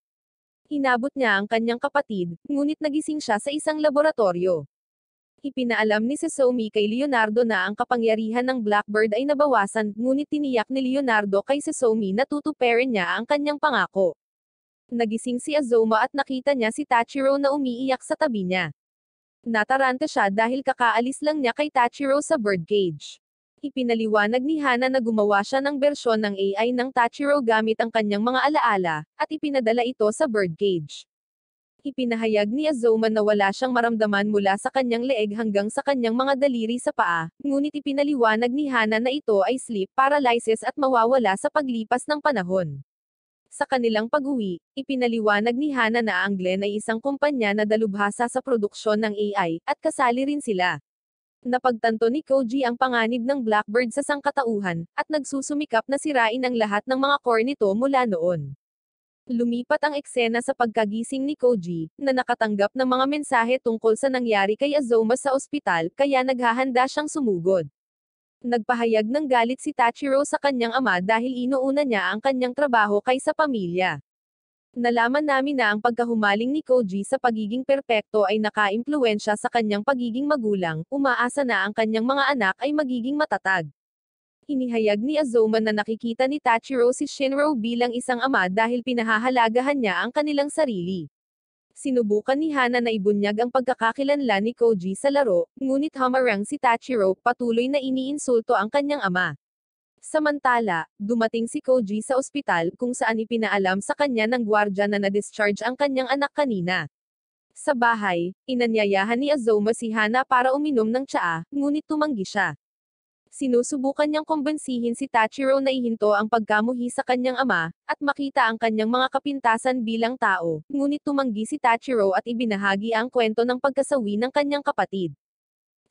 Hinabot niya ang kanyang kapatid, ngunit nagising siya sa isang laboratorio. Ipinaalam ni Sesomi kay Leonardo na ang kapangyarihan ng Blackbird ay nabawasan, ngunit tiniyak ni Leonardo kay Sesomi na tutuperin niya ang kanyang pangako. Nagising si Azoma at nakita niya si Tachiro na umiiyak sa tabi niya. Nataranta siya dahil kakaalis lang niya kay Tachiro sa birdcage. Ipinaliwanag ni Hana na gumawa siya ng bersyon ng AI ng Tachiro gamit ang kanyang mga alaala, at ipinadala ito sa birdcage. Ipinahayag ni Azoma na wala siyang maramdaman mula sa kanyang leeg hanggang sa kanyang mga daliri sa paa, ngunit ipinaliwanag ni Hana na ito ay sleep paralysis at mawawala sa paglipas ng panahon. Sa kanilang pag-uwi, ipinaliwanag ni Hana na ang Glenn ay isang kumpanya na dalubhasa sa produksyon ng AI, at kasali rin sila napagtanto ni Koji ang panganib ng Blackbird sa sangkatauhan, at nagsusumikap na sirain ang lahat ng mga core nito mula noon. Lumipat ang eksena sa pagkagising ni Koji, na nakatanggap ng mga mensahe tungkol sa nangyari kay Azoma sa ospital, kaya naghahanda siyang sumugod. Nagpahayag ng galit si Tachiro sa kanyang ama dahil inuuna niya ang kanyang trabaho kaysa pamilya. Nalaman namin na ang pagkahumaling ni Koji sa pagiging perpekto ay nakaimpluensya sa kanyang pagiging magulang, umaasa na ang kanyang mga anak ay magiging matatag. Inihayag ni Azuma na nakikita ni Tachiro si Shinro bilang isang ama dahil pinahahalagahan niya ang kanilang sarili. Sinubukan ni Hana na ibunyag ang pagkakakilanlan ni Koji sa laro, ngunit hamarang si Tachiro, patuloy na iniinsulto ang kanyang ama. Samantala, dumating si Koji sa ospital kung saan ipinaalam sa kanya ng gwardya na na-discharge ang kanyang anak kanina. Sa bahay, inanyayahan ni Azoma si Hana para uminom ng tsaa, ngunit tumanggi siya. Sinusubukan niyang kumbensihin si Tachiro na ihinto ang pagkamuhi sa kanyang ama, at makita ang kanyang mga kapintasan bilang tao, ngunit tumanggi si Tachiro at ibinahagi ang kwento ng pagkasawi ng kanyang kapatid.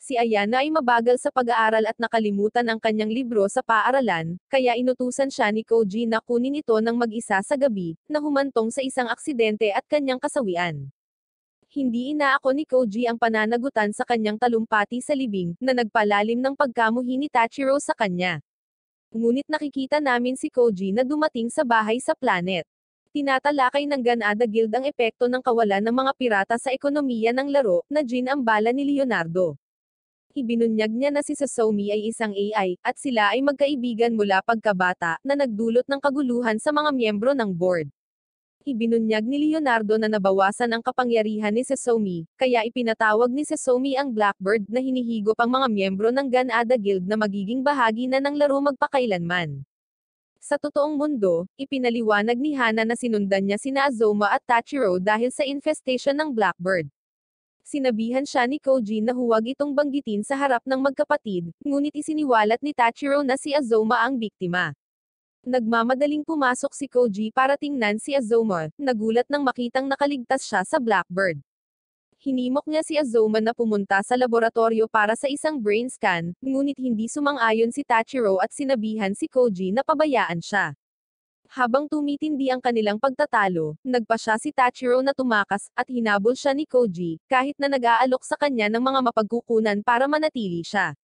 Si Ayana ay mabagal sa pag-aaral at nakalimutan ang kanyang libro sa paaralan, kaya inutusan siya ni Koji na kunin ito ng mag-isa sa gabi, na humantong sa isang aksidente at kanyang kasawian. Hindi inaako ni Koji ang pananagutan sa kanyang talumpati sa libing, na nagpalalim ng pagkamuhi ni Tachiro sa kanya. Ngunit nakikita namin si Koji na dumating sa bahay sa planet. Tinatalakay ng Ganada Guild ang epekto ng kawalan ng mga pirata sa ekonomiya ng laro, na ang bala ni Leonardo ibinunyag niya na si Sosomi ay isang AI, at sila ay magkaibigan mula pagkabata, na nagdulot ng kaguluhan sa mga miyembro ng board. Ibinunyag ni Leonardo na nabawasan ang kapangyarihan ni Sosomi, kaya ipinatawag ni Sosomi ang Blackbird na hinihigo pang mga miyembro ng Ganada Guild na magiging bahagi na ng laro magpakailanman. Sa totoong mundo, ipinaliwanag ni Hana na sinundan niya sina Azoma at Tachiro dahil sa infestation ng Blackbird. Sinabihan siya ni Koji na huwag itong banggitin sa harap ng magkapatid, ngunit isiniwalat ni Tachiro na si Azoma ang biktima. Nagmamadaling pumasok si Koji para tingnan si Azoma, nagulat nang makitang nakaligtas siya sa Blackbird. Hinimok niya si Azoma na pumunta sa laboratorio para sa isang brain scan, ngunit hindi sumang-ayon si Tachiro at sinabihan si Koji na pabayaan siya. Habang tumitindi ang kanilang pagtatalo, nagpa siya si Tachiro na tumakas, at hinabol siya ni Koji, kahit na nag-aalok sa kanya ng mga mapagkukunan para manatili siya.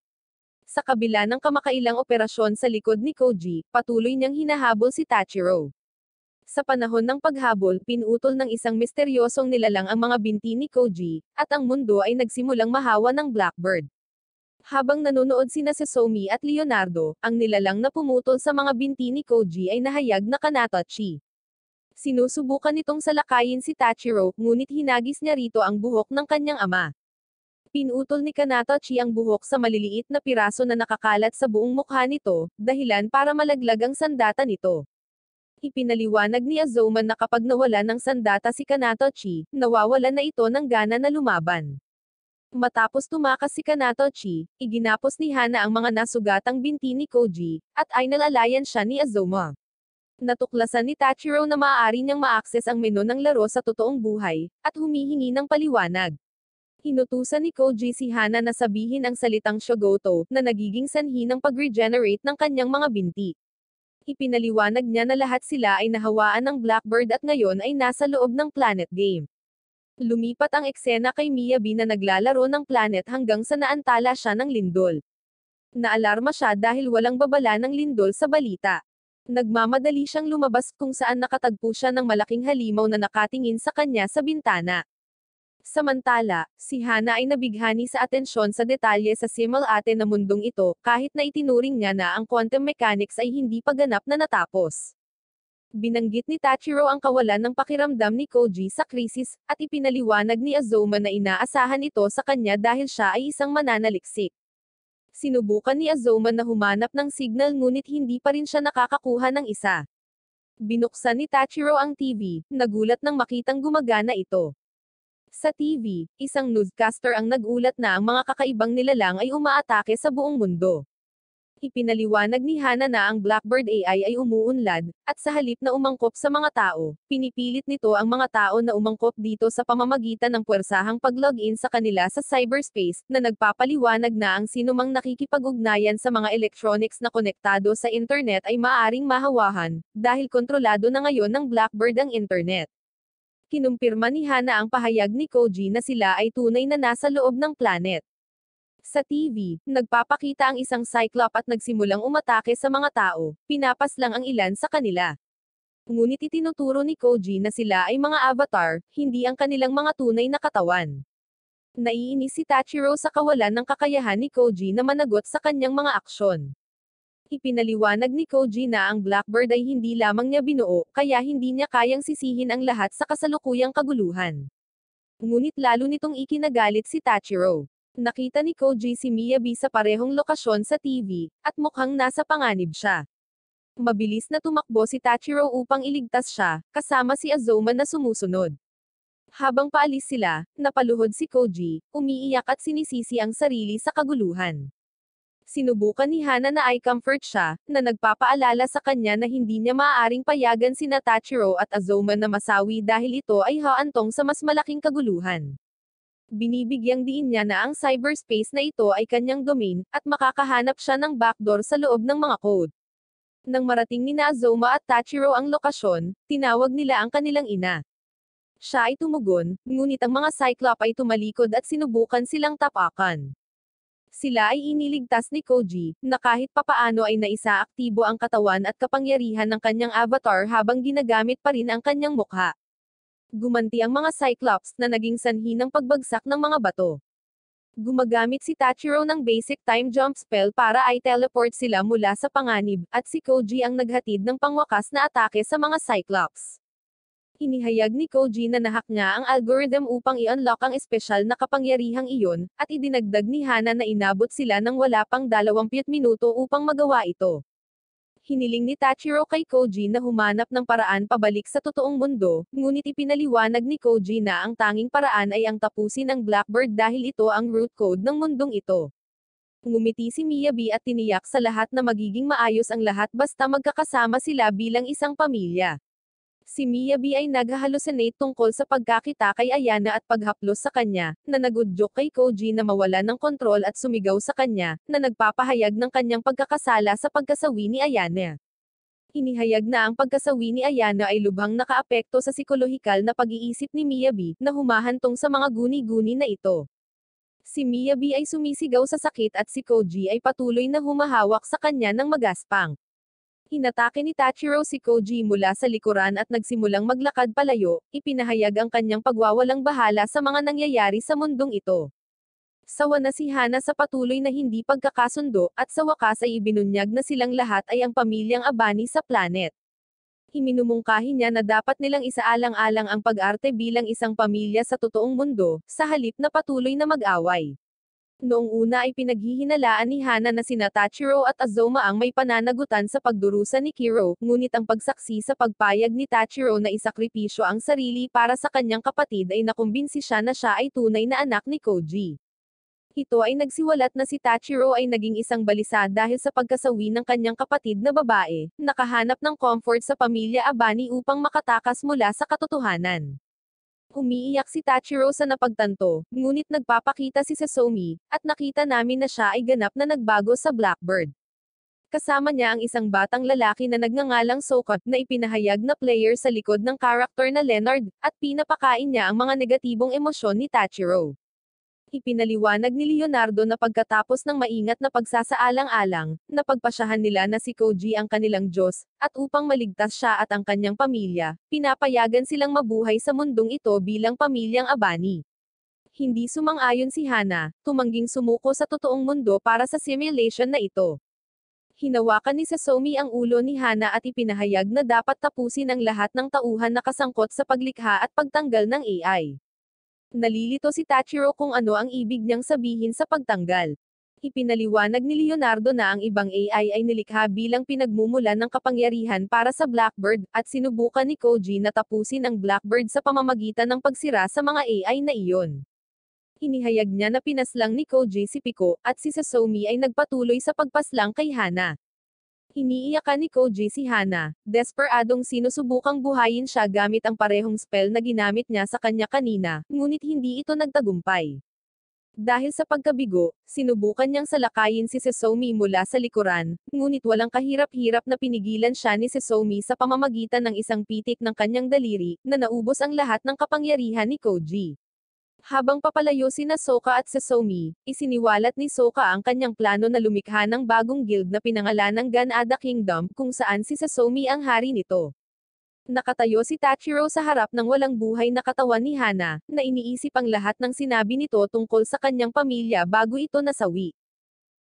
Sa kabila ng kamakailang operasyon sa likod ni Koji, patuloy niyang hinahabol si Tachiro. Sa panahon ng paghabol, pinutol ng isang misteryosong nilalang ang mga binti ni Koji, at ang mundo ay nagsimulang mahawa ng Blackbird. Habang nanonood sina si Somi at Leonardo, ang nilalang na pumutol sa mga binti ni Koji ay nahayag na Kanatachi. Sinusubukan nitong salakayin si Tachiro, ngunit hinagis niya rito ang buhok ng kanyang ama. Pinutol ni Kanatachi ang buhok sa maliliit na piraso na nakakalat sa buong mukha nito, dahilan para malaglag ang sandata nito. Ipinaliwanag ni Azuma na kapag nawala ng sandata si Kanatachi, nawawala na ito ng gana na lumaban. Matapos tumakas si Kanato Chi, iginapos ni Hana ang mga nasugatang binti ni Koji, at ay nalalayan siya ni Azuma. Natuklasan ni Tachiro na maaari niyang ma-access ang menu ng laro sa totoong buhay, at humihingi ng paliwanag. Hinutusan ni Koji si Hana na sabihin ang salitang Shogoto, na nagiging sanhi ng pag-regenerate ng kanyang mga binti. Ipinaliwanag niya na lahat sila ay nahawaan ng Blackbird at ngayon ay nasa loob ng Planet Game lumipat ang eksena kay Mia B na naglalaro ng planet hanggang sa naantala siya ng lindol. Naalarma siya dahil walang babala ng lindol sa balita. Nagmamadali siyang lumabas kung saan nakatagpo siya ng malaking halimaw na nakatingin sa kanya sa bintana. Samantala, si Hana ay nabighani sa atensyon sa detalye sa simul ate na mundong ito, kahit na itinuring niya na ang quantum mechanics ay hindi pa ganap na natapos. Binanggit ni Tachiro ang kawalan ng pakiramdam ni Koji sa krisis, at ipinaliwanag ni Azuma na inaasahan ito sa kanya dahil siya ay isang mananaliksik. Sinubukan ni Azuma na humanap ng signal ngunit hindi pa rin siya nakakakuha ng isa. Binuksan ni Tachiro ang TV, nagulat nang makitang gumagana ito. Sa TV, isang newscaster ang nagulat na ang mga kakaibang nilalang ay umaatake sa buong mundo. Ipinaliwanag ni Hana na ang Blackbird AI ay umuunlad, at sa halip na umangkop sa mga tao, pinipilit nito ang mga tao na umangkop dito sa pamamagitan ng puwersahang pag-login sa kanila sa cyberspace, na nagpapaliwanag na ang sinumang nakikipag-ugnayan sa mga electronics na konektado sa internet ay maaring mahawahan, dahil kontrolado na ngayon ng Blackbird ang internet. Kinumpirma ni Hana ang pahayag ni Koji na sila ay tunay na nasa loob ng planet. Sa TV, nagpapakita ang isang cyclop at nagsimulang umatake sa mga tao, pinapas lang ang ilan sa kanila. Ngunit itinuturo ni Koji na sila ay mga avatar, hindi ang kanilang mga tunay na katawan. Naiinis si Tachiro sa kawalan ng kakayahan ni Koji na managot sa kanyang mga aksyon. Ipinaliwanag ni Koji na ang Blackbird ay hindi lamang niya binuo, kaya hindi niya kayang sisihin ang lahat sa kasalukuyang kaguluhan. Ngunit lalo nitong ikinagalit si Tachiro. Nakita ni Koji si Miyabi sa parehong lokasyon sa TV, at mukhang nasa panganib siya. Mabilis na tumakbo si Tachiro upang iligtas siya, kasama si Azuma na sumusunod. Habang paalis sila, napaluhod si Koji, umiiyak at sinisisi ang sarili sa kaguluhan. Sinubukan ni Hana na ay comfort siya, na nagpapaalala sa kanya na hindi niya maaaring payagan si Natachiro at Azoma na masawi dahil ito ay haantong sa mas malaking kaguluhan binibigyang diin niya na ang cyberspace na ito ay kanyang domain, at makakahanap siya ng backdoor sa loob ng mga code. Nang marating ni Nazoma at Tachiro ang lokasyon, tinawag nila ang kanilang ina. Siya ay tumugon, ngunit ang mga Cyclop ay tumalikod at sinubukan silang tapakan. Sila ay iniligtas ni Koji, na kahit papaano ay naisaaktibo ang katawan at kapangyarihan ng kanyang avatar habang ginagamit pa rin ang kanyang mukha. Gumanti ang mga Cyclops na naging sanhi ng pagbagsak ng mga bato. Gumagamit si Tachiro ng basic time jump spell para ay teleport sila mula sa panganib, at si Koji ang naghatid ng pangwakas na atake sa mga Cyclops. Inihayag ni Koji na nahak nga ang algorithm upang i-unlock ang espesyal na kapangyarihang iyon, at idinagdag ni Hana na inabot sila ng wala pang 20 minuto upang magawa ito hiniling ni Tachiro kay Koji na humanap ng paraan pabalik sa totoong mundo, ngunit ipinaliwanag ni Koji na ang tanging paraan ay ang tapusin ang Blackbird dahil ito ang root code ng mundong ito. Ngumiti si Miyabi at tiniyak sa lahat na magiging maayos ang lahat basta magkakasama sila bilang isang pamilya. Si Miyabi ay naghahallucinate tungkol sa pagkakita kay Ayana at paghaplos sa kanya, na nagudyok kay Koji na mawala ng kontrol at sumigaw sa kanya, na nagpapahayag ng kanyang pagkakasala sa pagkasawi ni Ayana. Inihayag na ang pagkasawi ni Ayana ay lubhang nakaapekto sa psikolohikal na pag-iisip ni Miyabi, na humahantong sa mga guni-guni na ito. Si Miyabi ay sumisigaw sa sakit at si Koji ay patuloy na humahawak sa kanya ng magaspang. Hinatake ni Tachiro si Koji mula sa likuran at nagsimulang maglakad palayo, ipinahayag ang kanyang pagwawalang bahala sa mga nangyayari sa mundong ito. Sawa na si Hana sa patuloy na hindi pagkakasundo, at sa wakas ay ibinunyag na silang lahat ay ang pamilyang abani sa planet iminumungkahi niya na dapat nilang isaalang-alang ang pag-arte bilang isang pamilya sa totoong mundo, sa halip na patuloy na mag-away. Noong una ay pinaghihinalaan ni Hana na sina Tachiro at Azoma ang may pananagutan sa pagdurusa ni Kiro, ngunit ang pagsaksi sa pagpayag ni Tachiro na isakripisyo ang sarili para sa kanyang kapatid ay nakumbinsi siya na siya ay tunay na anak ni Koji. Ito ay nagsiwalat na si Tachiro ay naging isang balisa dahil sa pagkasawi ng kanyang kapatid na babae, nakahanap ng comfort sa pamilya Abani upang makatakas mula sa katotohanan. Umiiyak si Tachiro sa napagtanto, ngunit nagpapakita si Sasomi, at nakita namin na siya ay ganap na nagbago sa Blackbird. Kasama niya ang isang batang lalaki na nagngangalang Sokot na ipinahayag na player sa likod ng karakter na Leonard, at pinapakain niya ang mga negatibong emosyon ni Tachiro. Ipinaliwanag ni Leonardo na pagkatapos ng maingat na pagsasaalang-alang, napagpasyahan nila na si Koji ang kanilang Diyos, at upang maligtas siya at ang kanyang pamilya, pinapayagan silang mabuhay sa mundong ito bilang pamilyang abani. Hindi sumang-ayon si Hana, tumangging sumuko sa totoong mundo para sa simulation na ito. Hinawakan ni Sasomi ang ulo ni Hana at ipinahayag na dapat tapusin ang lahat ng tauhan na kasangkot sa paglikha at pagtanggal ng AI. Nalilito si Tachiro kung ano ang ibig niyang sabihin sa pagtanggal. Ipinaliwanag ni Leonardo na ang ibang AI ay nilikha bilang pinagmumula ng kapangyarihan para sa Blackbird, at sinubukan ni Koji na tapusin ang Blackbird sa pamamagitan ng pagsira sa mga AI na iyon inihayag niya na pinaslang ni Koji si Pico, at si Sasomi ay nagpatuloy sa pagpaslang kay Hana. Hiniiyakan ni Koji si Hana, desperadong sinusubukang buhayin siya gamit ang parehong spell na ginamit niya sa kanya kanina, ngunit hindi ito nagtagumpay. Dahil sa pagkabigo, sinubukan niyang salakayin si Sesomi mula sa likuran, ngunit walang kahirap-hirap na pinigilan siya ni Sesomi sa pamamagitan ng isang pitik ng kanyang daliri, na naubos ang lahat ng kapangyarihan ni Koji. Habang papalayo sina Soka at Sasomi, isiniwalat ni Soka ang kanyang plano na lumikha ng bagong guild na pinangalan ng Ganada Kingdom kung saan si Sasomi ang hari nito. Nakatayo si Tachiro sa harap ng walang buhay na katawan ni Hana, na iniisip ang lahat ng sinabi nito tungkol sa kanyang pamilya bago ito nasawi.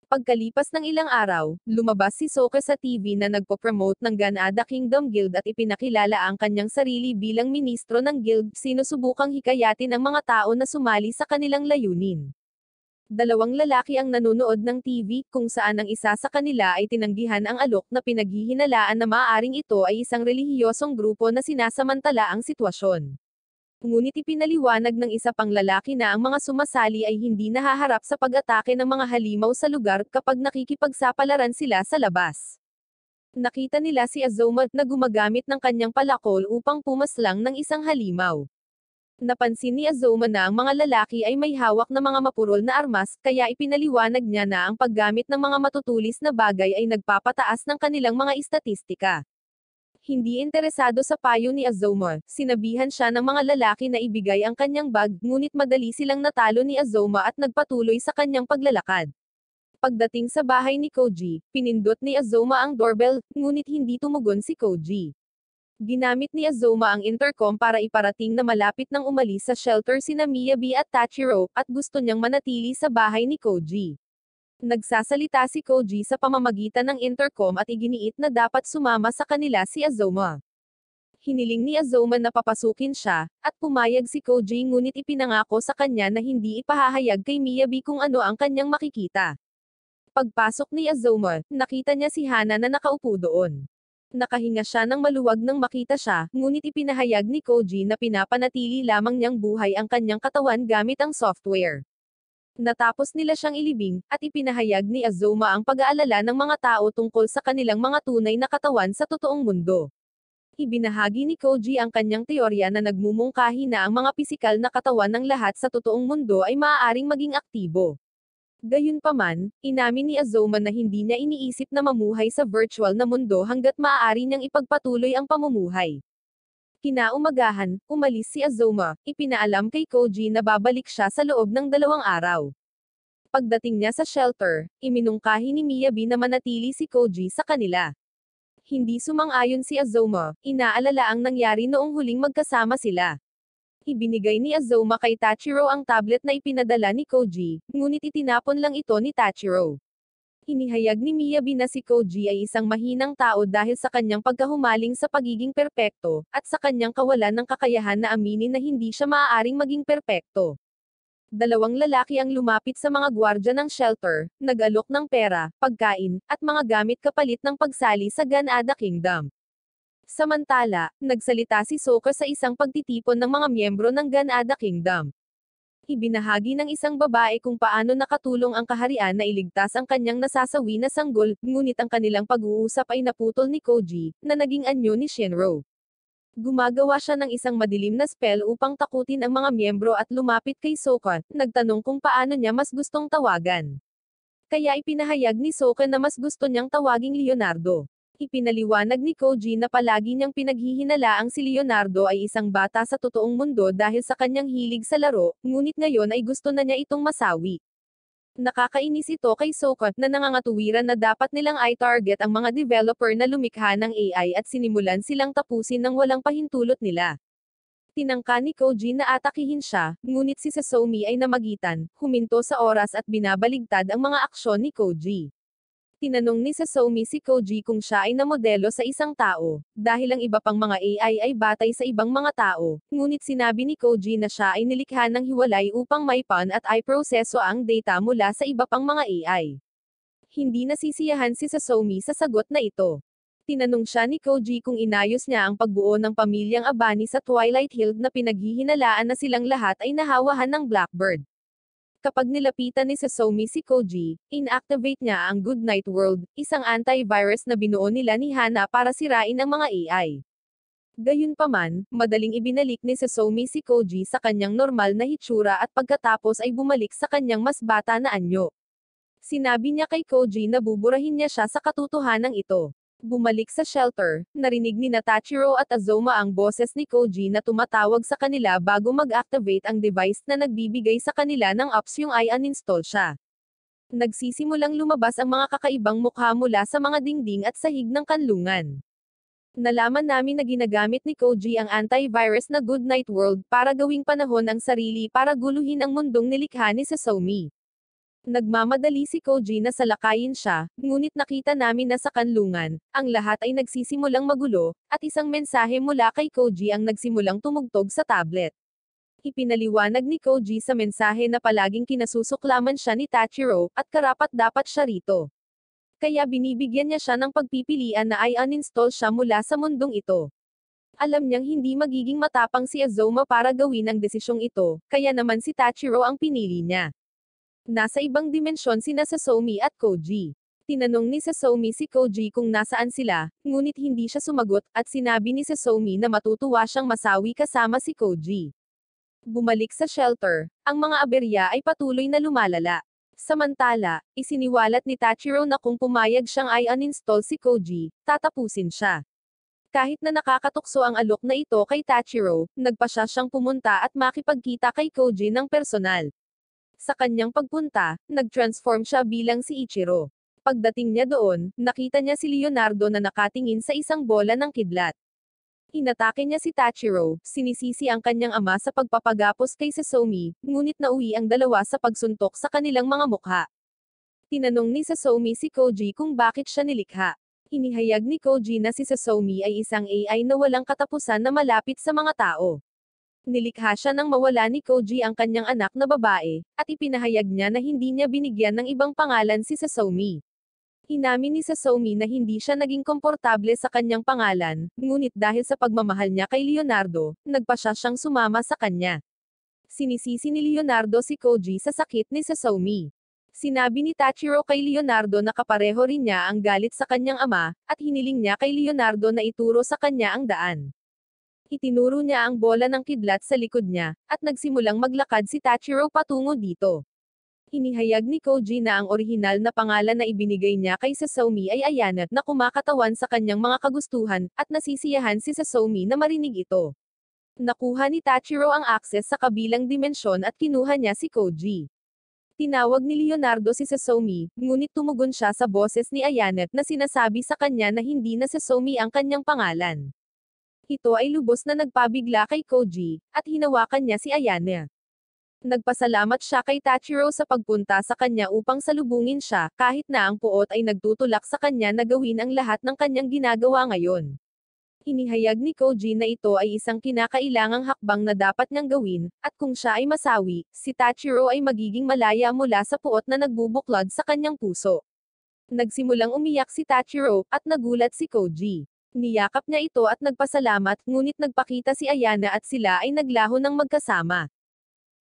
Pagkalipas ng ilang araw, lumabas si Soke sa TV na nagpo-promote ng Ganada Kingdom Guild at ipinakilala ang kanyang sarili bilang ministro ng guild sinusubukang hikayatin ang mga tao na sumali sa kanilang layunin. Dalawang lalaki ang nanonood ng TV, kung saan ang isa sa kanila ay tinanggihan ang alok na pinaghihinalaan na maaaring ito ay isang relihiyosong grupo na sinasamantala ang sitwasyon ngunit ipinaliwanag ng isa pang lalaki na ang mga sumasali ay hindi nahaharap sa pag-atake ng mga halimaw sa lugar kapag nakikipagsapalaran sila sa labas. Nakita nila si Azoma na gumagamit ng kanyang palakol upang pumaslang ng isang halimaw. Napansin ni Azoma na ang mga lalaki ay may hawak na mga mapurol na armas, kaya ipinaliwanag niya na ang paggamit ng mga matutulis na bagay ay nagpapataas ng kanilang mga istatistika hindi interesado sa payo ni Azoma. Sinabihan siya ng mga lalaki na ibigay ang kanyang bag, ngunit madali silang natalo ni Azoma at nagpatuloy sa kanyang paglalakad. Pagdating sa bahay ni Koji, pinindot ni Azoma ang doorbell, ngunit hindi tumugon si Koji. Ginamit ni Azoma ang intercom para iparating na malapit ng umalis sa shelter sina Miyabi at Tachiro, at gusto niyang manatili sa bahay ni Koji. Nagsasalita si Koji sa pamamagitan ng intercom at iginiit na dapat sumama sa kanila si Azoma. Hiniling ni Azoma na papasukin siya, at pumayag si Koji ngunit ipinangako sa kanya na hindi ipahahayag kay Miyabi kung ano ang kanyang makikita. Pagpasok ni Azoma, nakita niya si Hana na nakaupo doon. Nakahinga siya ng maluwag nang makita siya, ngunit ipinahayag ni Koji na pinapanatili lamang niyang buhay ang kanyang katawan gamit ang software. Natapos nila siyang ilibing, at ipinahayag ni Azuma ang pag-aalala ng mga tao tungkol sa kanilang mga tunay na katawan sa totoong mundo. Ibinahagi ni Koji ang kanyang teorya na nagmumungkahi na ang mga pisikal na katawan ng lahat sa totoong mundo ay maaaring maging aktibo. Gayunpaman, inamin ni Azuma na hindi niya iniisip na mamuhay sa virtual na mundo hanggat maaari niyang ipagpatuloy ang pamumuhay. Kinaumagahan, umalis si Azuma, ipinaalam kay Koji na babalik siya sa loob ng dalawang araw. Pagdating niya sa shelter, iminungkahi ni Miyabi na manatili si Koji sa kanila. Hindi sumang-ayon si Azuma, inaalala ang nangyari noong huling magkasama sila ibinigay ni Azuma kay Tachiro ang tablet na ipinadala ni Koji, ngunit itinapon lang ito ni Tachiro. Hinihayag ni Miyabi na si Koji ay isang mahinang tao dahil sa kanyang pagkahumaling sa pagiging perpekto, at sa kanyang kawalan ng kakayahan na aminin na hindi siya maaaring maging perpekto. Dalawang lalaki ang lumapit sa mga gwardya ng shelter, nag-alok ng pera, pagkain, at mga gamit kapalit ng pagsali sa Ganada Kingdom. Samantala, nagsalita si Soka sa isang pagtitipon ng mga miyembro ng Ganada Kingdom. Ibinahagi ng isang babae kung paano nakatulong ang kaharian na iligtas ang kanyang nasasawi na sanggol, ngunit ang kanilang pag-uusap ay naputol ni Koji, na naging anyo ni Shenro. Gumagawa siya ng isang madilim na spell upang takutin ang mga miyembro at lumapit kay Sokka, nagtanong kung paano niya mas gustong tawagan. Kaya ipinahayag ni Sokka na mas gusto niyang tawaging Leonardo. Ipinaliwanag ni Koji na palagi niyang pinaghihinalaang si Leonardo ay isang bata sa totoong mundo dahil sa kanyang hilig sa laro, ngunit ngayon ay gusto na niya itong masawi. Nakakainis ito kay Soka na nangangatuwiran na dapat nilang i-target ang mga developer na lumikha ng AI at sinimulan silang tapusin ng walang pahintulot nila. Tinangka ni Koji na atakihin siya, ngunit si Sasomi ay namagitan, huminto sa oras at binabaligtad ang mga aksyon ni Koji. Tinanong ni Sasomi si Koji kung siya ay na modelo sa isang tao, dahil ang iba pang mga AI ay batay sa ibang mga tao, ngunit sinabi ni Koji na siya ay nilikha ng hiwalay upang maipan at ay proseso ang data mula sa iba pang mga AI. Hindi nasisiyahan si Sasomi sa sagot na ito. Tinanong siya ni Koji kung inayos niya ang pagbuo ng pamilyang Abani sa Twilight Hill na pinaghihinalaan na silang lahat ay nahawahan ng Blackbird. Kapag nilapitan ni Sasomi si Koji, inactivate niya ang Goodnight World, isang antivirus na binuo nila ni Hana para sirain ang mga AI. Gayunpaman, madaling ibinalik ni Sasomi si Koji sa kanyang normal na hitsura at pagkatapos ay bumalik sa kanyang mas bata na anyo. Sinabi niya kay Koji na buburahin niya siya sa katotohanan ito. Bumalik sa shelter, narinig ni Natachiro at Azoma ang boses ni Koji na tumatawag sa kanila bago mag-activate ang device na nagbibigay sa kanila ng apps yung i uninstall siya. Nagsisimulang lumabas ang mga kakaibang mukha mula sa mga dingding at sahig ng kanlungan. Nalaman namin na ginagamit ni Koji ang antivirus na Goodnight World para gawing panahon ang sarili para guluhin ang mundong nilikha ni Sasomi. Nagmamadali si Koji na salakayin siya, ngunit nakita namin na sa kanlungan, ang lahat ay nagsisimulang magulo, at isang mensahe mula kay Koji ang nagsimulang tumugtog sa tablet. Ipinaliwanag ni Koji sa mensahe na palaging kinasusuklaman siya ni Tachiro, at karapat dapat siya rito. Kaya binibigyan niya siya ng pagpipilian na ay uninstall siya mula sa mundong ito. Alam niyang hindi magiging matapang si Azoma para gawin ang desisyong ito, kaya naman si Tachiro ang pinili niya. Nasa ibang dimensyon sina Sasomi at Koji. Tinanong ni Sasomi si Koji kung nasaan sila, ngunit hindi siya sumagot, at sinabi ni Sasomi na matutuwa siyang masawi kasama si Koji. Bumalik sa shelter, ang mga aberya ay patuloy na lumalala. Samantala, isiniwalat ni Tachiro na kung pumayag siyang ay uninstall si Koji, tatapusin siya. Kahit na nakakatukso ang alok na ito kay Tachiro, nagpasya siyang pumunta at makipagkita kay Koji ng personal. Sa kanyang pagpunta, nag-transform siya bilang si Ichiro. Pagdating niya doon, nakita niya si Leonardo na nakatingin sa isang bola ng kidlat. Inatake niya si Tachiro, sinisisi ang kanyang ama sa pagpapagapos kay Sasomi, ngunit nauwi ang dalawa sa pagsuntok sa kanilang mga mukha. Tinanong ni Sasomi si Koji kung bakit siya nilikha. Inihayag ni Koji na si Sasomi ay isang AI na walang katapusan na malapit sa mga tao. Nilikha siya nang mawala ni Koji ang kanyang anak na babae, at ipinahayag niya na hindi niya binigyan ng ibang pangalan si Sasomi. Inamin ni Sasomi na hindi siya naging komportable sa kanyang pangalan, ngunit dahil sa pagmamahal niya kay Leonardo, nagpa siya siyang sumama sa kanya. Sinisisi ni Leonardo si Koji sa sakit ni Sasomi. Sinabi ni Tachiro kay Leonardo na kapareho rin niya ang galit sa kanyang ama, at hiniling niya kay Leonardo na ituro sa kanya ang daan. Itinuro niya ang bola ng kidlat sa likod niya, at nagsimulang maglakad si Tachiro patungo dito. Inihayag ni Koji na ang orihinal na pangalan na ibinigay niya kay Sasomi ay Ayana, na kumakatawan sa kanyang mga kagustuhan, at nasisiyahan si Sasomi na marinig ito. Nakuha ni Tachiro ang akses sa kabilang dimensyon at kinuha niya si Koji. Tinawag ni Leonardo si Sasomi, ngunit tumugon siya sa boses ni Ayanet na sinasabi sa kanya na hindi na Sasomi ang kanyang pangalan. Ito ay lubos na nagpabigla kay Koji, at hinawakan niya si Ayane. Nagpasalamat siya kay Tachiro sa pagpunta sa kanya upang salubungin siya, kahit na ang puot ay nagtutulak sa kanya na gawin ang lahat ng kanyang ginagawa ngayon. Inihayag ni Koji na ito ay isang kinakailangang hakbang na dapat niyang gawin, at kung siya ay masawi, si Tachiro ay magiging malaya mula sa puot na nagbubuklod sa kanyang puso. Nagsimulang umiyak si Tachiro, at nagulat si Koji niyakap niya ito at nagpasalamat, ngunit nagpakita si Ayana at sila ay naglaho ng magkasama.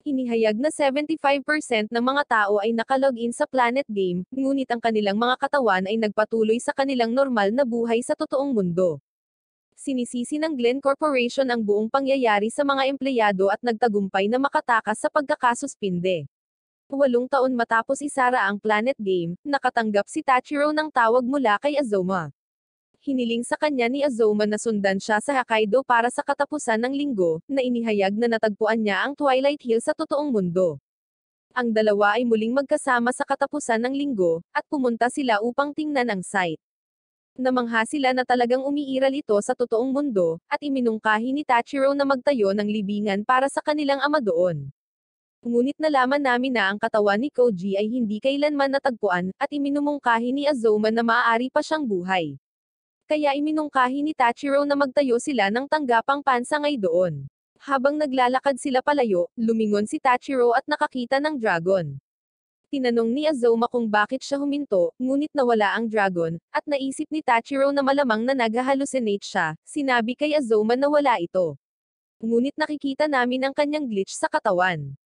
Inihayag na 75% ng mga tao ay nakalogin sa Planet Game, ngunit ang kanilang mga katawan ay nagpatuloy sa kanilang normal na buhay sa totoong mundo. Sinisisi ng Glenn Corporation ang buong pangyayari sa mga empleyado at nagtagumpay na makatakas sa pagkakasuspinde. Walong taon matapos isara ang Planet Game, nakatanggap si Tachiro ng tawag mula kay Azoma hiniling sa kanya ni Azuma na sundan siya sa Hokkaido para sa katapusan ng linggo, na inihayag na natagpuan niya ang Twilight Hill sa totoong mundo. Ang dalawa ay muling magkasama sa katapusan ng linggo, at pumunta sila upang tingnan ang site. Namangha sila na talagang umiiral ito sa totoong mundo, at iminungkahi ni Tachiro na magtayo ng libingan para sa kanilang ama doon. Ngunit nalaman namin na ang katawan ni Koji ay hindi kailanman natagpuan, at iminumungkahi ni Azuma na maaari pa siyang buhay. Kaya iminungkahi ni Tachiro na magtayo sila ng tanggapang pansangay doon. Habang naglalakad sila palayo, lumingon si Tachiro at nakakita ng dragon. Tinanong ni Azoma kung bakit siya huminto, ngunit nawala ang dragon, at naisip ni Tachiro na malamang na nag-hallucinate siya, sinabi kay Azoma na wala ito. Ngunit nakikita namin ang kanyang glitch sa katawan.